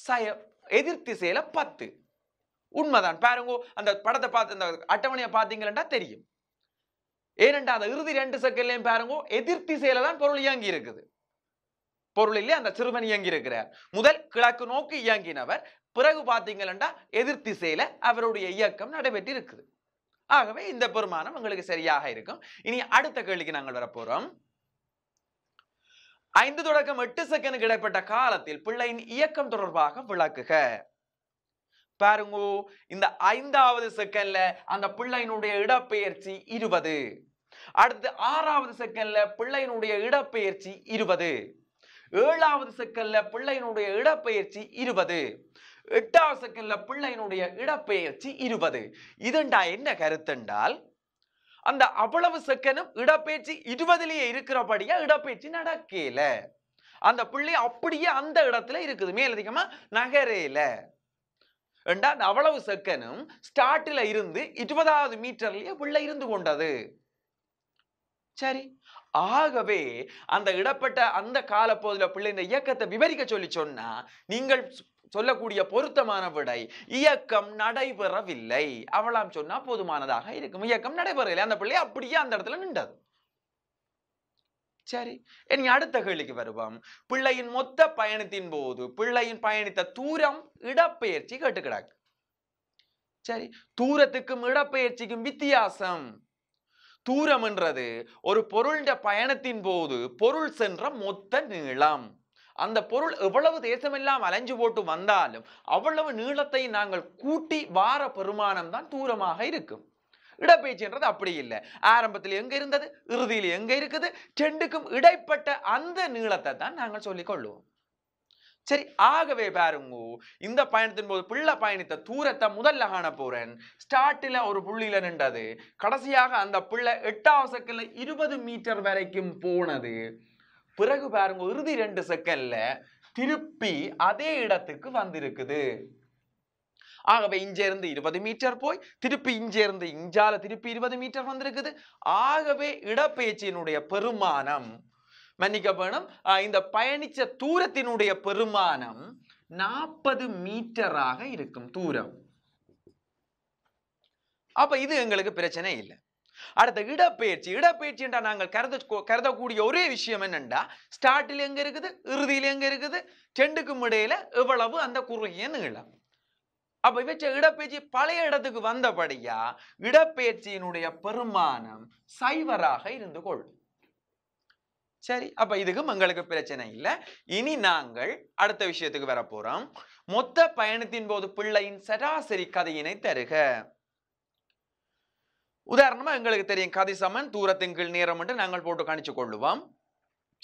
சய எதிர் திசையில பத்து உண்மைதான் பாருங்க அந்த படத்தை பார்த்து அந்த அட்டவணையை பார்த்தீங்கன்னா தெரியும் ஏனென்றா அந்த இறுதி ரெண்டு செகண்ட்லையும் பாருங்க எதிர் திசையில பொருள் இயங்கி இருக்குது பொருளிலே அந்த சிறுவன் இயங்கி இருக்கிறார் முதல் கிழக்கு நோக்கி இயங்கினவர் பிறகு பார்த்தீங்களா எதிர் திசையில அவருடைய இயக்கம் நடைபெற்று இருக்குது ஆகவே இந்த பெருமானம் உங்களுக்கு சரியாக இருக்கும் இனி அடுத்த கேள்விக்கு நாங்கள் வரப்போறோம் ஐந்து தொடக்கம் எட்டு செகண்ட் கிடைப்பட்ட காலத்தில் பிள்ளையின் இயக்கம் தொடர்பாக விளக்குக பாருங்க இந்த ஐந்தாவது செகண்ட்ல அந்த பிள்ளையினுடைய இடப்பெயர்ச்சி இருபது அடுத்து ஆறாவது செகண்ட்ல பிள்ளையினுடைய இடப்பெயர்ச்சி இருபது ஏழாவது செக்கல்ல பிள்ளையினுடைய இடப்பெயர்ச்சி இருபது எட்டாவது செக்கல்ல பிள்ளையினுடைய இடப்பெயர்ச்சி இருபது இதுண்டா என்ன கருத்துண்டால் அந்த அவ்வளவு செகண்டும் இடப்பெயர்ச்சி இருபதுலேயே இருக்கிறபடியா இடப்பெயர்ச்சி நடக்கல அந்த பிள்ளை அப்படியே அந்த இடத்துல இருக்குது மேலதிகமா நகரையில ரெண்டா அந்த அவ்வளவு செகண்டும் ஸ்டார்ட்ல இருந்து இருபதாவது மீட்டர்லயே பிள்ளை இருந்து கொண்டது சரி ஆகவே அந்த இடப்பட்ட அந்த காலப்போதில் பிள்ளை இந்த இயக்கத்தை விவரிக்க சொல்லி சொன்னா நீங்கள் சொல்லக்கூடிய பொருத்தமான விடை இயக்கம் நடைபெறவில்லை அவளாம் சொன்னா போதுமானதாக இருக்கும் இயக்கம் நடைபெறவில்லை அந்த பிள்ளை அப்படியே அந்த இடத்துல நின்றது சரி இனி அடுத்த கேள்விக்கு வருவோம் பிள்ளையின் மொத்த பயணத்தின் போது பிள்ளையின் பயணித்த தூரம் இடப்பெயர்ச்சி கேட்டு கிடக்கு சரி தூரத்துக்கும் இடப்பெயர்ச்சிக்கும் வித்தியாசம் தூரம் என்றது ஒரு பொருளின் பயணத்தின் போது பொருள் சென்ற மொத்த நீளம் அந்த பொருள் எவ்வளவு தேசமெல்லாம் அலைஞ்சு போட்டு வந்தாலும் அவ்வளவு நீளத்தை நாங்கள் கூட்டி வார பெருமானம் தான் தூரமாக இருக்கும் என்றது அப்படி இல்லை ஆரம்பத்தில் எங்க இருந்தது இறுதியில் எங்க இருக்குது செண்டுக்கும் இடைப்பட்ட அந்த நீளத்தை தான் நாங்கள் சொல்லிக்கொள்வோம் சரி ஆகவே பாருங்க இந்த பயணத்தின் போது பிள்ளை பயணித்த தூரத்தை முதல்ல காண போறேன் ஸ்டார்டில் ஒரு புள்ளியில நின்றது கடைசியாக அந்த பிள்ளை எட்டாவது செகண்ட்ல இருபது மீட்டர் வரைக்கும் போனது பிறகு பாருங்க இறுதி ரெண்டு செகண்ட்ல திருப்பி அதே இடத்துக்கு வந்திருக்குது ஆகவே இருந்து இருபது மீட்டர் போய் திருப்பி இருந்து இஞ்சால திருப்பி இருபது மீட்டர் வந்திருக்குது ஆகவே இடப்பெயர்ச்சியினுடைய பெருமானம் மன்னிக்கப்படும் இந்த பயணிச்ச தூரத்தினுடைய பெருமானம் நாற்பது மீட்டராக இருக்கும் தூரம் அப்ப இது எங்களுக்கு பிரச்சனை இல்லை அடுத்த இடப்பெயர்ச்சி இடப்பெயர்ச்சி என்றா நாங்கள் கருத கருதக்கூடிய ஒரே விஷயம் என்னண்டா ஸ்டார்டில் எங்க இருக்குது இறுதியில் எங்க இருக்குது செண்டுக்கும் இடையில எவ்வளவு அந்த குறுகிய நீளம் அப்ப இவச்ச இடப்பெயர்ச்சி பழைய இடத்துக்கு வந்தபடியா இடப்பெயர்ச்சியினுடைய பெருமானம் சைவராக இருந்து கொள்ளும் சரி அப்ப இதுக்கும் எங்களுக்கு பிரச்சனை இல்லை இனி நாங்கள் அடுத்த விஷயத்துக்கு வர போறோம் மொத்த பயணத்தின் போது பிள்ளையின் சராசரி கதையினை தருக உதாரணமா எங்களுக்கு தெரியும் கதை சமன் தூரத்தின் நேரம் என்று நாங்கள் போட்டு கணிச்சு கொள்ளுவோம்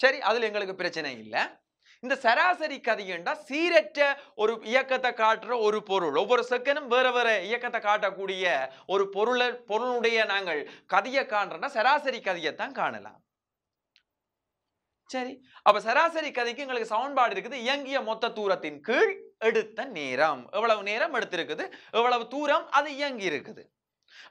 சரி அதுல எங்களுக்கு பிரச்சனை இல்லை இந்த சராசரி கதையண்டா சீரற்ற ஒரு இயக்கத்தை காட்டுற ஒரு பொருள் ஒவ்வொரு செகண்டும் வேற வேற இயக்கத்தை காட்டக்கூடிய ஒரு பொருளை பொருளுடைய நாங்கள் கதையை காண்றோம்னா சராசரி கதையை தான் காணலாம் சரி அப்ப சராசரி கதைக்கு எங்களுக்கு சமன்பாடு இருக்குது இயங்கிய மொத்த தூரத்தின் கீழ் எடுத்த நேரம் எவ்வளவு நேரம் எடுத்திருக்குது எவ்வளவு தூரம் அது இயங்கி இருக்குது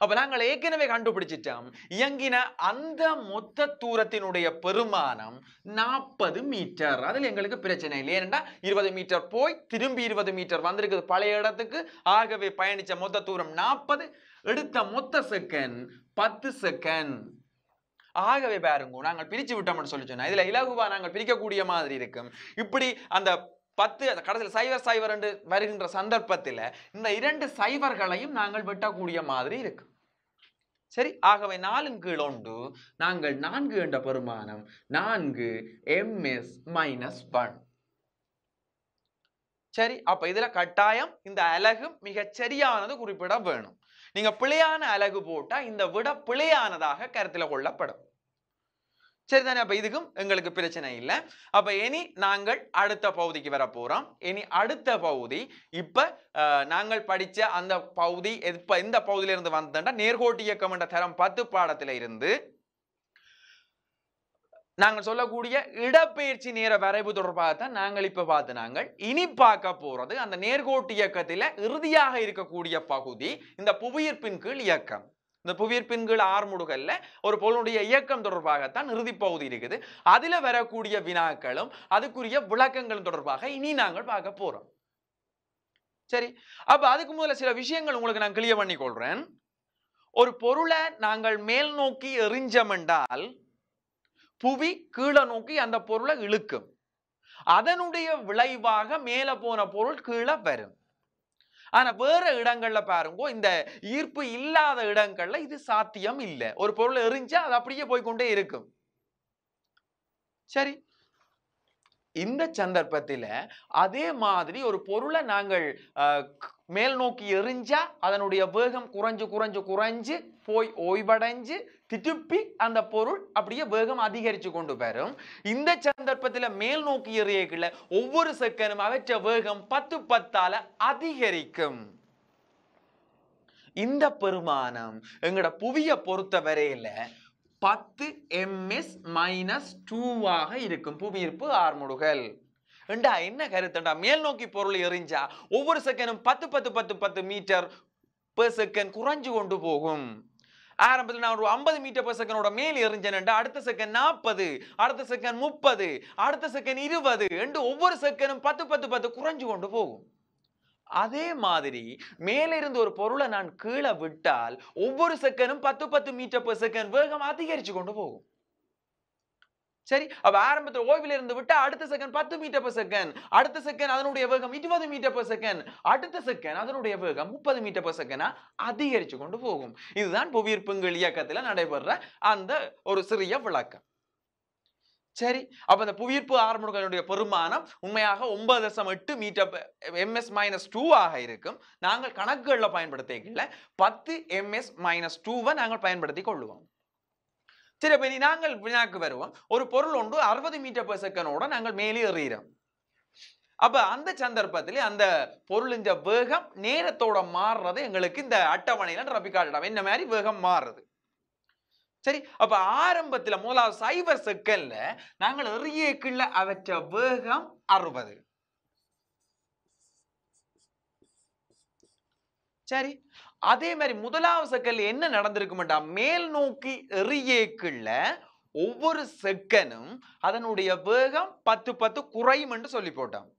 அப்ப நாங்கள் ஏற்கனவே கண்டுபிடிச்சிட்டோம் இயங்கின அந்த மொத்த தூரத்தினுடைய பெருமானம் நாற்பது மீட்டர் அதில் எங்களுக்கு பிரச்சனை இல்லை ஏனெண்டா இருபது மீட்டர் போய் திரும்பி இருபது மீட்டர் வந்திருக்குது பழைய இடத்துக்கு ஆகவே பயணிச்ச மொத்த தூரம் நாற்பது எடுத்த மொத்த செகண்ட் பத்து செகண்ட் ஆகவே பாருங்க நாங்கள் பிரித்து விட்டோம்னு சொல்லி சொன்னேன் இதில் இலகுவா நாங்கள் பிரிக்கக்கூடிய மாதிரி இருக்கும் இப்படி அந்த பத்து கடைசியில் சைவர் சைவர் என்று வருகின்ற சந்தர்ப்பத்தில் இந்த இரண்டு சைவர்களையும் நாங்கள் வெட்டக்கூடிய மாதிரி இருக்கு சரி ஆகவே நாலும் கீழோண்டு நாங்கள் நான்கு என்ற பெருமானம் நான்கு எம்எஸ் மைனஸ் ஒன் சரி அப்ப இதுல கட்டாயம் இந்த அலகு மிகச் சரியானது குறிப்பிட வேணும் நீங்க பிழையான அழகு போட்டா இந்த விட பிழையானதாக கருத்தில் கொள்ளப்படும் சரிதானே அப்ப இதுக்கும் எங்களுக்கு பிரச்சனை இல்லை அப்ப இனி நாங்கள் அடுத்த பகுதிக்கு வர போறோம் இனி அடுத்த பகுதி இப்ப நாங்கள் படிச்ச அந்த பகுதி இப்ப இந்த பகுதியில இருந்து வந்தா இயக்கம் என்ற தரம் பத்து பாடத்துல இருந்து நாங்கள் சொல்லக்கூடிய இடப்பெயர்ச்சி நேர வரைவு தொடர்பாக தான் நாங்கள் இப்போ பார்த்து நாங்கள் இனி பார்க்க போகிறது அந்த நேர்கோட்டு இயக்கத்தில் இறுதியாக இருக்கக்கூடிய பகுதி இந்த புவியீர்ப்பின் கீழ் இயக்கம் இந்த புவியீர்ப்பின் கீழ் ஆறுமுடுகல்ல ஒரு பொருளுடைய இயக்கம் தொடர்பாகத்தான் இறுதிப்பகுதி பகுதி இருக்குது அதில் வரக்கூடிய வினாக்களும் அதுக்குரிய விளக்கங்களும் தொடர்பாக இனி நாங்கள் பார்க்க போகிறோம் சரி அப்போ அதுக்கு முதல்ல சில விஷயங்கள் உங்களுக்கு நான் கிளியர் பண்ணி கொள்கிறேன் ஒரு பொருளை நாங்கள் மேல் நோக்கி எறிஞ்சமென்றால் என்றால் புவி கீழே நோக்கி அந்த பொருளை இழுக்கும் அதனுடைய விளைவாக மேலே போன பொருள் கீழே வரும் ஆனால் வேற இடங்களில் பாருங்க இந்த ஈர்ப்பு இல்லாத இடங்கள்ல இது சாத்தியம் இல்லை ஒரு பொருள் எரிஞ்சால் அது அப்படியே போய்கொண்டே இருக்கும் சரி இந்த சந்தர்ப்பத்தில் அதே மாதிரி ஒரு பொருளை நாங்கள் மேல் நோக்கி எரிஞ்சா அதனுடைய வேகம் குறைஞ்சு குறைஞ்சு குறைஞ்சு போய் ஓய்வடைஞ்சு திருப்பி அந்த பொருள் அப்படியே வேகம் அதிகரித்து கொண்டு வரும் இந்த சந்தர்ப்பத்தில் மேல் நோக்கி எறியக்குள்ள ஒவ்வொரு செகண்டும் அவற்ற வேகம் பத்து பத்தால அதிகரிக்கும் இந்த பெருமானம் எங்களோட புவியை பொறுத்த வரையில் பத்து எம்எஸ் மைனஸ் டூவாக இருக்கும் புவியிருப்பு ஆர்முடுகள் ரெண்டா என்ன கருத்துண்டா மேல் நோக்கி பொருள் எரிஞ்சா ஒவ்வொரு செகண்டும் பத்து பத்து பத்து பத்து மீட்டர் பெர் செகண்ட் குறைஞ்சு கொண்டு போகும் ஆரம்பத்தில் நான் ஒரு ஐம்பது மீட்டர் பர் செகண்டோட மேல் என்று அடுத்த செகண்ட் நாற்பது அடுத்த செகண்ட் முப்பது அடுத்த செகண்ட் இருபது என்று ஒவ்வொரு செகண்டும் பத்து பத்து பத்து குறைஞ்சு கொண்டு போகும் அதே மாதிரி மேலிருந்து ஒரு பொருளை நான் கீழே விட்டால் ஒவ்வொரு செகண்டும் பத்து பத்து மீட்டர் பர் செகண்ட் வேகம் அதிகரிச்சு கொண்டு போகும் சரி அப்ப ஆரம்பத்தில் ஓய்வில் இருந்து விட்டா அடுத்த செகண்ட் பத்து மீட்டர் பர் செகண்ட் அடுத்த செகண்ட் அதனுடைய வேகம் இருபது மீட்டர் பர் செகண்ட் அடுத்த செகண்ட் அதனுடைய வேகம் முப்பது மீட்டர் பர் செகண்டா அதிகரிச்சு கொண்டு போகும் இதுதான் புவியீர்ப்புங்கள் இயக்கத்தில் நடைபெற அந்த ஒரு சிறிய விளக்கம் சரி அப்ப இந்த புவியீர்ப்பு ஆர்முகங்களுடைய பெருமானம் உண்மையாக ஒன்பது தசம் எட்டு மீட்டர் எம்எஸ் மைனஸ் டூ ஆக இருக்கும் நாங்கள் கணக்குகளில் பயன்படுத்த பத்து எம்எஸ் மைனஸ் டூவை நாங்கள் பயன்படுத்தி கொள்ளுவோம் சரி அப்போ இனி நாங்கள் வினாக்கு வருவோம் ஒரு பொருள் ஒன்று அறுபது மீட்டர் பர் செகண்டோட நாங்கள் மேலே எறிகிறோம் அப்போ அந்த சந்தர்ப்பத்தில் அந்த பொருளின் வேகம் நேரத்தோட மாறுறது எங்களுக்கு இந்த அட்டவணையில் ரபிக்காட்டிடம் என்ன மாதிரி வேகம் மாறுறது சரி அப்போ ஆரம்பத்தில் முதலாவது சைபர் செக்கல்ல நாங்கள் எறியக்குள்ள அவற்ற வேகம் அறுபது சரி அதே மாதிரி முதலாவது செகண்ட்ல என்ன நடந்திருக்குமெண்டா மேல் நோக்கி எறியேக்குள்ள ஒவ்வொரு செகண்டும் அதனுடைய வேகம் பத்து பத்து குறையும் என்று சொல்லி போட்டாங்க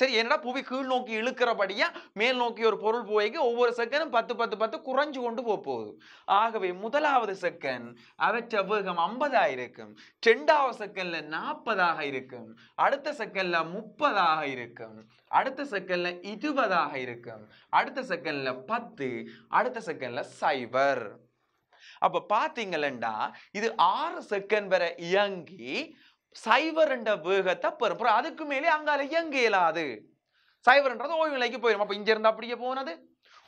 சரி என்னடா புவி கீழ் நோக்கி இழுக்கிறபடியா மேல் நோக்கி ஒரு பொருள் போய்க்கு ஒவ்வொரு செகண்டும் பத்து பத்து பத்து குறைஞ்சு கொண்டு போக போகுது ஆகவே முதலாவது செகண்ட் அவற்ற செவ்வகம் ஐம்பதாக இருக்கும் ரெண்டாவது செகண்ட்ல நாற்பதாக இருக்கும் அடுத்த செகண்ட்ல முப்பதாக இருக்கும் அடுத்த செகண்டில் இருபதாக இருக்கும் அடுத்த செகண்ட்ல பத்து அடுத்த செகண்ட்ல சைபர் அப்ப பாத்தீங்களா இது ஆறு செகண்ட் வரை இயங்கி சைவர் என்ற வேகத்தை பெறும் அப்புறம் அதுக்கு மேலே அங்கால இயங்க இயலாது சைவர்ன்றது ஓய்வு நிலைக்கு போயிடும் இங்க இங்கேருந்து அப்படியே போனது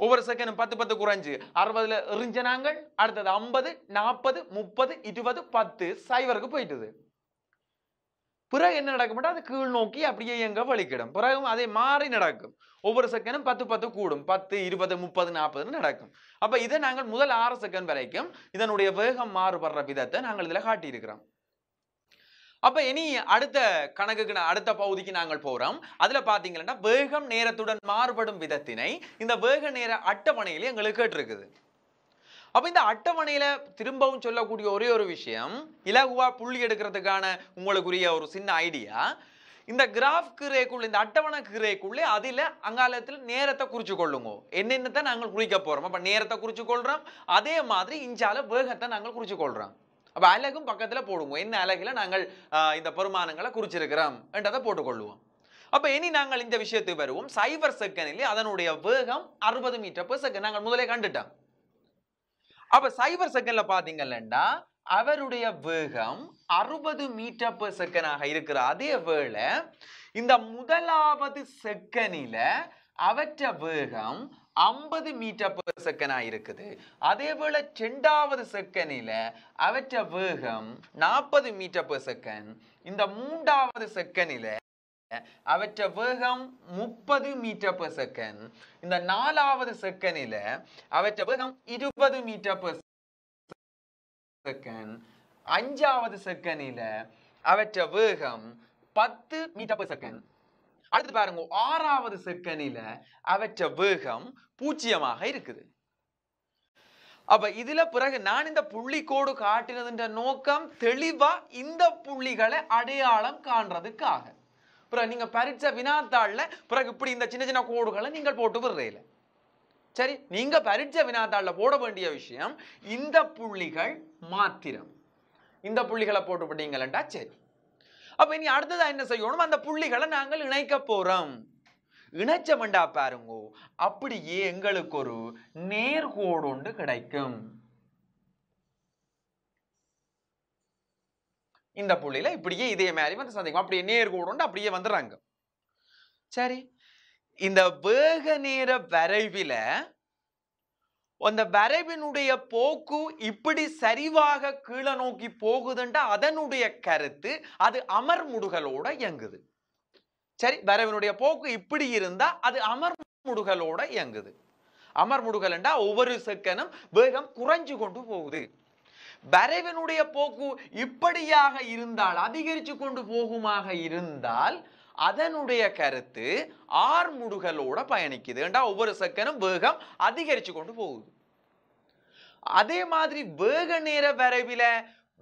ஒவ்வொரு செகண்டும் பத்து பத்து குறைஞ்சு அறுபதுல எரிஞ்ச நாங்கள் அடுத்தது ஐம்பது நாற்பது முப்பது இருபது பத்து சைவருக்கு போயிட்டுது பிறகு என்ன நடக்கும் அது கீழ் நோக்கி அப்படியே எங்க வலிக்கிடும் பிறகு அதே மாறி நடக்கும் ஒவ்வொரு செகண்டும் பத்து பத்து கூடும் பத்து இருபது முப்பது நாற்பதுன்னு நடக்கும் அப்ப இதை நாங்கள் முதல் ஆறு செகண்ட் வரைக்கும் இதனுடைய வேகம் மாறுபடுற விதத்தை நாங்கள் இதுல காட்டியிருக்கிறோம் அப்போ இனி அடுத்த கணக்குக்கு அடுத்த பகுதிக்கு நாங்கள் போகிறோம் அதில் பாத்தீங்கன்னா வேகம் நேரத்துடன் மாறுபடும் விதத்தினை இந்த வேக நேர அட்டவணையில எங்களுக்கு கேட்டிருக்குது அப்போ இந்த அட்டவணையில் திரும்பவும் சொல்லக்கூடிய ஒரே ஒரு விஷயம் இலகுவாக புள்ளி எடுக்கிறதுக்கான உங்களுக்குரிய ஒரு சின்ன ஐடியா இந்த கிராஃப் கிரேக்குள்ள இந்த அட்டவணை கிரேக்குள்ளே அதில் அங்காலத்தில் நேரத்தை குறிச்சு கொள்ளுங்க என்னென்னத்தை நாங்கள் குறிக்க போகிறோம் அப்போ நேரத்தை குறிச்சு கொள்கிறோம் அதே மாதிரி இஞ்சால வேகத்தை நாங்கள் குறிச்சு கொள்கிறோம் அப்போ அலகும் பக்கத்தில் போடுவோம் என்ன அழகில் நாங்கள் இந்த பெருமானங்களை குறிச்சிருக்கிறோம் என்றதை போட்டுக்கொள்வோம் அப்போ இனி நாங்கள் இந்த விஷயத்துக்கு வருவோம் சைபர் செகண்டில் அதனுடைய வேகம் அறுபது மீட்டர் பெர் செகண்ட் நாங்கள் முதலே கண்டுட்டோம் அப்போ சைபர் செகண்டில் பார்த்தீங்கன்னா அவருடைய வேகம் அறுபது மீட்டர் பெர் செகண்டாக இருக்கிற அதே வேளை இந்த முதலாவது செகண்டில் அவற்ற வேகம் ஐம்பது மீட்டர் பர் செகண்டா இருக்குது அதே போல் ரெண்டாவது செகண்டில அவற்ற வேகம் நாற்பது மீட்டர் பர் செகண்ட் இந்த மூன்றாவது செகண்டில அவற்ற வேகம் முப்பது மீட்டர் பர் செகண்ட் இந்த நாலாவது செகண்டில அவற்ற வேகம் இருபது மீட்டர் பர் செகண்ட் அஞ்சாவது செகண்டில அவற்ற வேகம் பத்து மீட்டர் பர் செகண்ட் அடுத்து பாருங்க ஆறாவது செக்கனில அவற்ற வேகம் பூஜ்ஜியமாக இருக்குது அப்ப இதுல பிறகு நான் இந்த புள்ளி கோடு காட்டினதுன்ற நோக்கம் தெளிவா இந்த புள்ளிகளை அடையாளம் காண்றதுக்காக பிறகு நீங்க பரிச்ச வினாத்தாள்ல பிறகு இப்படி இந்த சின்ன சின்ன கோடுகளை நீங்கள் போட்டு விடுறீங்க சரி நீங்க பரிச்ச வினாத்தாள்ல போட வேண்டிய விஷயம் இந்த புள்ளிகள் மாத்திரம் இந்த புள்ளிகளை போட்டு விட்டீங்களா சரி அப்ப இனி அடுத்ததா என்ன செய்யணும் அந்த புள்ளிகளை நாங்கள் இணைக்க போறோம் இணைச்சமெண்டா பாருங்க அப்படியே எங்களுக்கு ஒரு நேர்கோடு ஒன்று கிடைக்கும் இந்த புள்ளியில இப்படியே இதே மாதிரி வந்து சந்திக்கும் அப்படியே நேர்கோடு உண்டு அப்படியே வந்துடுறாங்க சரி இந்த வேக நேர வரைவில் அந்த வரைவினுடைய போக்கு இப்படி சரிவாக கீழே நோக்கி போகுதுன்ற அதனுடைய கருத்து அது அமர்முடுகளோட இயங்குது சரி வரைவினுடைய போக்கு இப்படி இருந்தா அது அமர்முடுகளோட இயங்குது அமர்முடுகள்ண்டா ஒவ்வொரு செக்கனும் வேகம் குறைஞ்சு கொண்டு போகுது வரைவினுடைய போக்கு இப்படியாக இருந்தால் அதிகரிச்சு கொண்டு போகுமாக இருந்தால் அதனுடைய கருத்து ஆர்முடுகளோட பயணிக்குது ஏண்டா ஒவ்வொரு செகண்டும் வேகம் அதிகரிச்சு கொண்டு போகுது அதே மாதிரி வேக நேர வரைவில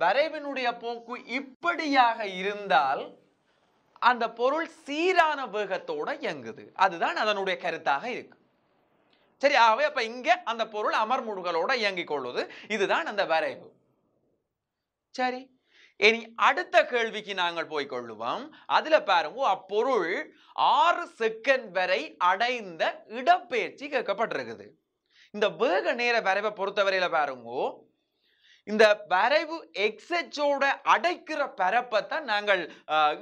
வரைவினுடைய போக்கு இப்படியாக இருந்தால் அந்த பொருள் சீரான வேகத்தோட இயங்குது அதுதான் அதனுடைய கருத்தாக இருக்கு சரி ஆகவே அப்ப இங்க அந்த பொருள் அமர்முடுகளோட இயங்கிக் கொள்வது இதுதான் அந்த வரைவு சரி இனி அடுத்த கேள்விக்கு நாங்கள் போய் கொள்ளுவோம் அதுல பாருங்க அப்பொருள் ஆறு செகண்ட் வரை அடைந்த இடப்பெயர்ச்சி கேட்கப்பட்டிருக்குது இந்த வேக நேர வரைவை பொறுத்தவரையில பாருங்க இந்த வரைவு எக்ஸோட அடைக்கிற பரப்பை தான் நாங்கள்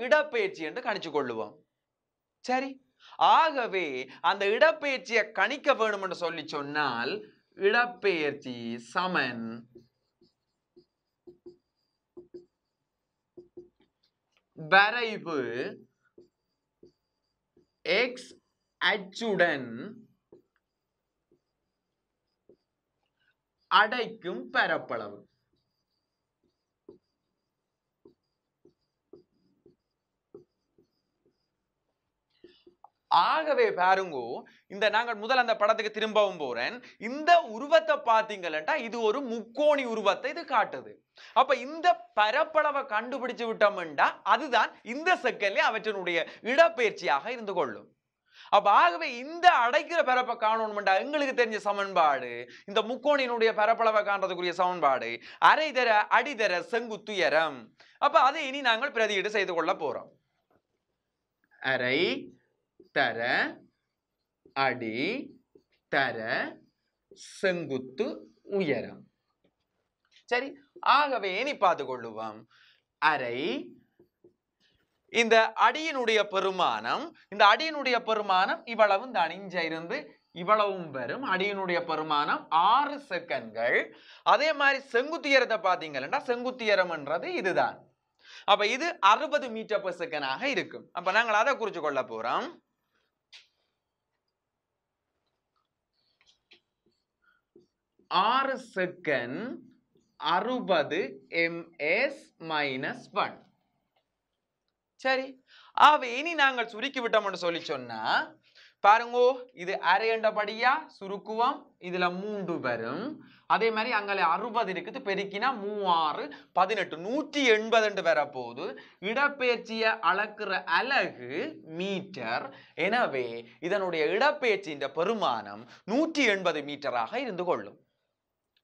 இடப்பெயர்ச்சி என்று கணிச்சு கொள்ளுவோம் சரி ஆகவே அந்த இடப்பெயர்ச்சியை கணிக்க என்று சொல்லி சொன்னால் இடப்பெயர்ச்சி சமன் வரைவு எக்ஸ் அச்சுடன் அடைக்கும் பரப்பளவு ஆகவே பாருங்கோ இந்த நாங்கள் முதல் அந்த படத்துக்கு திரும்பவும் போறேன் இந்த உருவத்தை பார்த்தீங்களா இது ஒரு முக்கோணி உருவத்தை இது காட்டுது அப்ப இந்த பரப்பளவை கண்டுபிடிச்சு விட்டோம்டா அதுதான் இந்த செக்கல்ல அவற்றினுடைய இடப்பெயர்ச்சியாக இருந்து கொள்ளும் அப்ப ஆகவே இந்த அடைக்கிற பரப்பை காணணும்டா எங்களுக்கு தெரிஞ்ச சமன்பாடு இந்த முக்கோணியினுடைய பரப்பளவை காண்றதுக்குரிய சமன்பாடு அரைதர அடிதர செங்குத்துயரம் அப்ப அதை இனி நாங்கள் பிரதியீடு செய்து கொள்ள போறோம் அரை தர அடி தர செங்குத்து உயரம் சரி ஆகவே இனி பார்த்து கொள்ளுவோம் அரை இந்த அடியினுடைய பெருமானம் இந்த அடியினுடைய பெருமானம் இவ்வளவும் தனிஞ்ச இருந்து இவ்வளவும் வரும் அடியினுடைய பெருமானம் ஆறு செகண்ட்கள் அதே மாதிரி செங்குத்தியரத்தை பார்த்தீங்கன்னா என்றது இதுதான் அப்ப இது அறுபது மீட்டர் பெர் செகண்டாக இருக்கும் அப்ப நாங்கள் அதை குறிச்சு கொள்ள போறோம் ஆறு செகண்ட் அறுபது எம்எஸ் மைனஸ் ஒன் சரி ஆக இனி நாங்கள் சுருக்கி விட்டோம்னு சொல்லி சொன்னா பாருங்கோ இது அரையண்டபடியா சுருக்குவம் இதுல மூன்று வரும் அதே மாதிரி அங்கே அறுபது இருக்குது பெருக்கினா மூவாறு பதினெட்டு நூற்றி எண்பதுண்டு வர போது இடப்பெயர்ச்சியை அளக்குற அலகு மீட்டர் எனவே இதனுடைய இடப்பெயர்ச்சியின் பெருமானம் நூற்றி எண்பது மீட்டராக இருந்து கொள்ளும்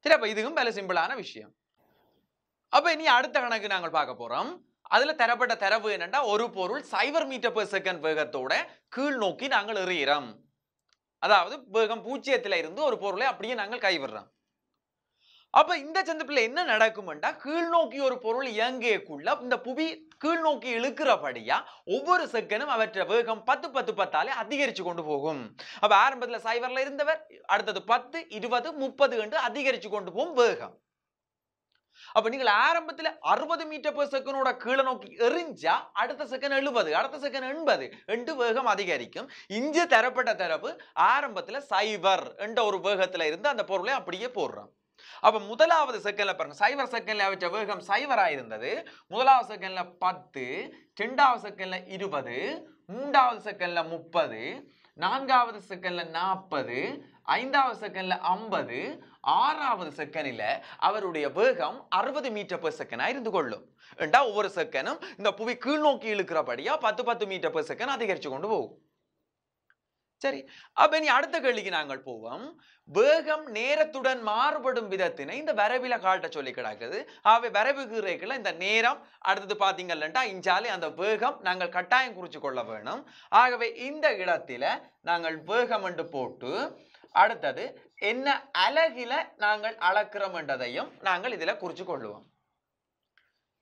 சரி அப்ப இதுவும் பல சிம்பிளான விஷயம் அப்ப இனி அடுத்த கணக்கு நாங்கள் பார்க்க போறோம் அதுல தரப்பட்ட தரவு என்னன்னா ஒரு பொருள் சைபர் மீட்டர் பெர் செகண்ட் வேகத்தோட கீழ் நோக்கி நாங்கள் எறிகிறோம் அதாவது வேகம் பூஜ்ஜியத்துல இருந்து ஒரு பொருளை அப்படியே நாங்கள் கைவிடுறோம் அப்ப இந்த சந்திப்புல என்ன நடக்கும்டா கீழ் நோக்கி ஒரு பொருள் இயங்கியக்குள்ள இந்த புவி கீழ் நோக்கி இழுக்கிறபடியா ஒவ்வொரு செகண்டும் அவற்றை வேகம் பத்து பத்து பத்தாலே அதிகரிச்சு கொண்டு போகும் அப்ப ஆரம்பத்துல சைவர்ல இருந்தவர் அடுத்தது பத்து இருபது முப்பது என்று அதிகரிச்சு கொண்டு போகும் வேகம் அப்ப நீங்கள் ஆரம்பத்துல அறுபது மீட்டர் பெர் செகண்டோட கீழே நோக்கி எரிஞ்சா அடுத்த செகண்ட் எழுபது அடுத்த செகண்ட் எண்பது ரெண்டு வேகம் அதிகரிக்கும் இஞ்சு தரப்பட்ட தரப்பு ஆரம்பத்துல சைபர் என்ற ஒரு வேகத்துல இருந்து அந்த பொருளை அப்படியே போடுறோம் அப்போ முதலாவது செகண்டில் பாருங்க சைவர் செகண்ட்ல வச்ச வேகம் சைவராக இருந்தது முதலாவது செகண்ட்ல பத்து ரெண்டாவது செகண்டில் இருபது மூன்றாவது செகண்டில் முப்பது நான்காவது செகண்ட்ல நாற்பது ஐந்தாவது செகண்ட்ல ஐம்பது ஆறாவது செகண்டில் அவருடைய வேகம் அறுபது மீட்டர் பர் செகண்டாக இருந்து கொள்ளும் ஒவ்வொரு செகண்டும் இந்த புவி கீழ்நோக்கி இழுக்கிறபடியா பத்து பத்து மீட்டர் பர் செகண்ட் அதிகரித்து கொண்டு போகும் சரி அப்ப நீ அடுத்த கேள்விக்கு நாங்கள் போவோம் வேகம் நேரத்துடன் மாறுபடும் விதத்தினை இந்த வரவில காட்ட சொல்லி கிடக்குது ஆகவே வரவு கீரைக்குள்ள இந்த நேரம் அடுத்தது பார்த்தீங்கல்லன்ட்டா இஞ்சாலே அந்த வேகம் நாங்கள் கட்டாயம் குறிச்சு கொள்ள வேணும் ஆகவே இந்த இடத்துல நாங்கள் வேகம் என்று போட்டு அடுத்தது என்ன அழகில நாங்கள் அளக்கிறோம் என்றதையும் நாங்கள் இதுல குறிச்சு கொள்ளுவோம்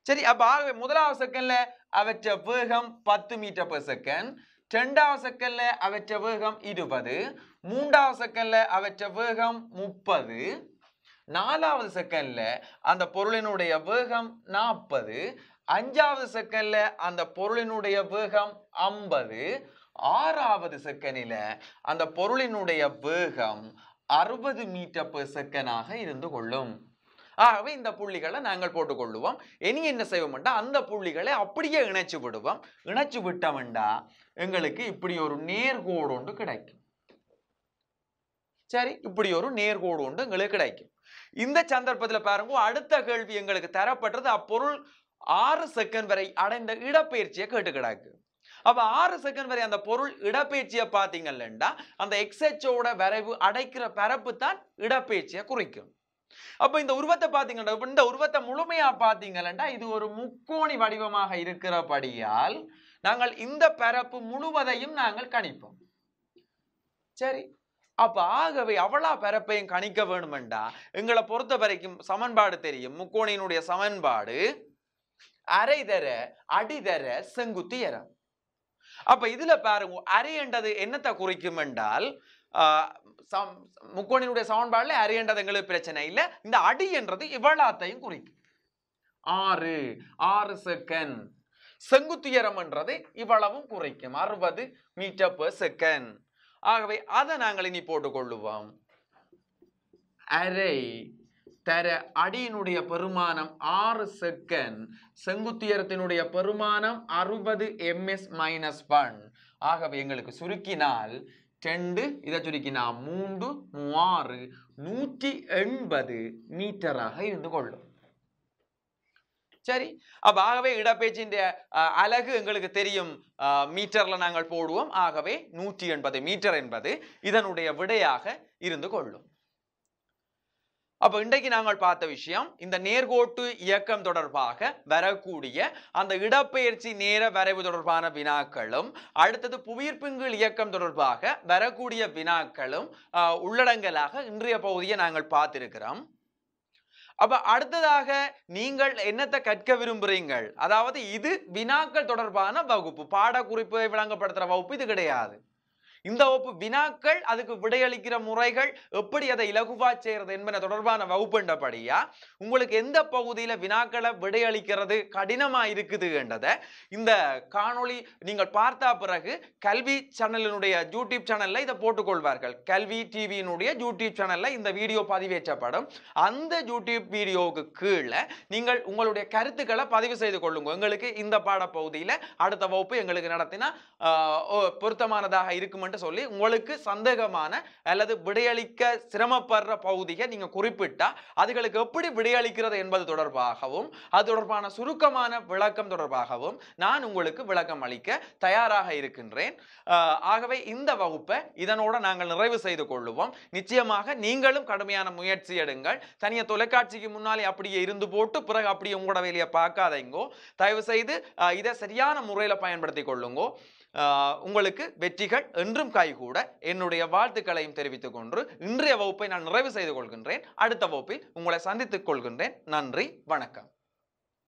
சரி அப்ப ஆகவே முதலாவது செகண்ட்ல அவற்ற வேகம் பத்து மீட்டர் பர் செகண்ட் ரெண்டாவது செகண்ட்ல அவற்ற வேகம் இருபது வேகம் முப்பது நாலாவது அந்த பொருளினுடைய வேகம் நாற்பது அஞ்சாவது அந்த பொருளினுடைய வேகம் ஐம்பது ஆறாவது அந்த பொருளினுடைய வேகம் அறுபது இருந்து கொள்ளும் ஆகவே இந்த புள்ளிகளை நாங்கள் போட்டுக்கொள்ளுவோம் இனி என்ன செய்வோம்டா அந்த புள்ளிகளை அப்படியே இணைச்சு விடுவோம் இணைச்சு விட்டோம்டா எங்களுக்கு இப்படி ஒரு நேர்கோடு ஒன்று கிடைக்கும் சரி இப்படி ஒரு நேர்கோடு ஒன்று எங்களுக்கு கிடைக்கும் இந்த சந்தர்ப்பத்தில் பாருங்க அடுத்த கேள்வி எங்களுக்கு தரப்பட்டது அப்பொருள் ஆறு செகண்ட் வரை அடைந்த இடப்பெயர்ச்சியை கேட்டு கிடக்கு அப்ப ஆறு செகண்ட் வரை அந்த பொருள் இடப்பெயர்ச்சியை பார்த்தீங்கல்லா அந்த எக்ஸ்எச்சோட வரைவு அடைக்கிற பரப்பு தான் இடப்பெயர்ச்சியை குறிக்கும் அப்போ இந்த உருவத்தை பார்த்தீங்கன்னா இந்த உருவத்தை முழுமையா பார்த்தீங்கன்னா இது ஒரு முக்கோணி வடிவமாக இருக்கிறபடியால் நாங்கள் இந்த பரப்பு முழுவதையும் நாங்கள் கணிப்போம் சரி அப்ப ஆகவே அவளா பரப்பையும் கணிக்க வேணுமெண்டா எங்களை பொறுத்த வரைக்கும் சமன்பாடு தெரியும் முக்கோணியினுடைய சமன்பாடு அரை தர அடிதர செங்குத்தி எரம் அப்ப இதுல பாருங்க என்றது என்னத்தை குறிக்கும் என்றால் முக்கோணினுடைய சமன்பாடுல அரின்றது எங்களுக்கு பிரச்சனை இல்லை இந்த அடி என்றது இவ்வளாத்தையும் குறிக்கும் ஆறு ஆறு செகண்ட் செங்குத்துயரம் என்றது இவ்வளவும் குறைக்கும் அறுபது மீட்டர் பெர் செகண்ட் ஆகவே அதை நாங்கள் இனி போட்டுக்கொள்ளுவோம் அரை தர அடியினுடைய பெருமானம் ஆறு செகண்ட் செங்குத்துயரத்தினுடைய பெருமானம் அறுபது எம்எஸ் மைனஸ் ஒன் ஆகவே எங்களுக்கு சுருக்கினால் ரெண்டு இதை சுருக்கினா மூன்று மூவாறு நூற்றி எண்பது மீட்டராக இருந்து கொள்ளும் சரி அப்ப ஆகவே இடப்பெயர்ச்சியின் அழகு எங்களுக்கு தெரியும் மீட்டர்ல நாங்கள் போடுவோம் ஆகவே நூற்றி எண்பது மீட்டர் என்பது இதனுடைய விடையாக இருந்து கொள்ளும் அப்போ இன்றைக்கு நாங்கள் பார்த்த விஷயம் இந்த நேர்கோட்டு இயக்கம் தொடர்பாக வரக்கூடிய அந்த இடப்பெயர்ச்சி நேர வரைவு தொடர்பான வினாக்களும் அடுத்தது புவியீர்ப்புங்கள் இயக்கம் தொடர்பாக வரக்கூடிய வினாக்களும் உள்ளடங்கலாக இன்றைய பகுதியை நாங்கள் பார்த்திருக்கிறோம் அப்ப அடுத்ததாக நீங்கள் என்னத்தை கற்க விரும்புறீங்கள் அதாவது இது வினாக்கள் தொடர்பான வகுப்பு பாடக்குறிப்பை விளங்கப்படுத்துற வகுப்பு இது கிடையாது இந்த வகுப்பு வினாக்கள் அதுக்கு விடையளிக்கிற முறைகள் எப்படி அதை இலகுவா செய்யறது என்பன தொடர்பான வகுப்புன்றபடியா உங்களுக்கு எந்த பகுதியில வினாக்களை விடையளிக்கிறது கடினமா இருக்குது என்றதை இந்த காணொளி நீங்கள் பார்த்தா பிறகு கல்வி சேனலினுடைய யூடியூப் சேனல்ல இதை போட்டுக்கொள்வார்கள் கல்வி டிவியினுடைய யூடியூப் சேனல்ல இந்த வீடியோ பதிவேற்றப்படும் அந்த யூடியூப் வீடியோவுக்கு கீழே நீங்கள் உங்களுடைய கருத்துக்களை பதிவு செய்து கொள்ளுங்க எங்களுக்கு இந்த பாடப்பகுதியில் அடுத்த வகுப்பு எங்களுக்கு நடத்தினா பொருத்தமானதாக இருக்கும் என்று என்று சொல்லி உங்களுக்கு சந்தேகமான அல்லது விடையளிக்க சிரமப்படுற பகுதியை நீங்கள் குறிப்பிட்டா அதுகளுக்கு எப்படி விடையளிக்கிறது என்பது தொடர்பாகவும் அது தொடர்பான சுருக்கமான விளக்கம் தொடர்பாகவும் நான் உங்களுக்கு விளக்கம் அளிக்க தயாராக இருக்கின்றேன் ஆகவே இந்த வகுப்பை இதனோட நாங்கள் நிறைவு செய்து கொள்ளுவோம் நிச்சயமாக நீங்களும் கடுமையான முயற்சி எடுங்கள் தனிய தொலைக்காட்சிக்கு முன்னாலே அப்படியே இருந்து போட்டு பிறகு அப்படியே உங்களோட வேலையை பார்க்காதீங்கோ தயவு செய்து இதை சரியான முறையில் பயன்படுத்தி கொள்ளுங்கோ உங்களுக்கு வெற்றிகள் என்றும் கைகூட என்னுடைய வாழ்த்துக்களையும் தெரிவித்துக் கொண்டு இன்றைய வகுப்பை நான் நிறைவு செய்து கொள்கின்றேன் அடுத்த வகுப்பில் உங்களை சந்தித்துக் கொள்கின்றேன் நன்றி வணக்கம்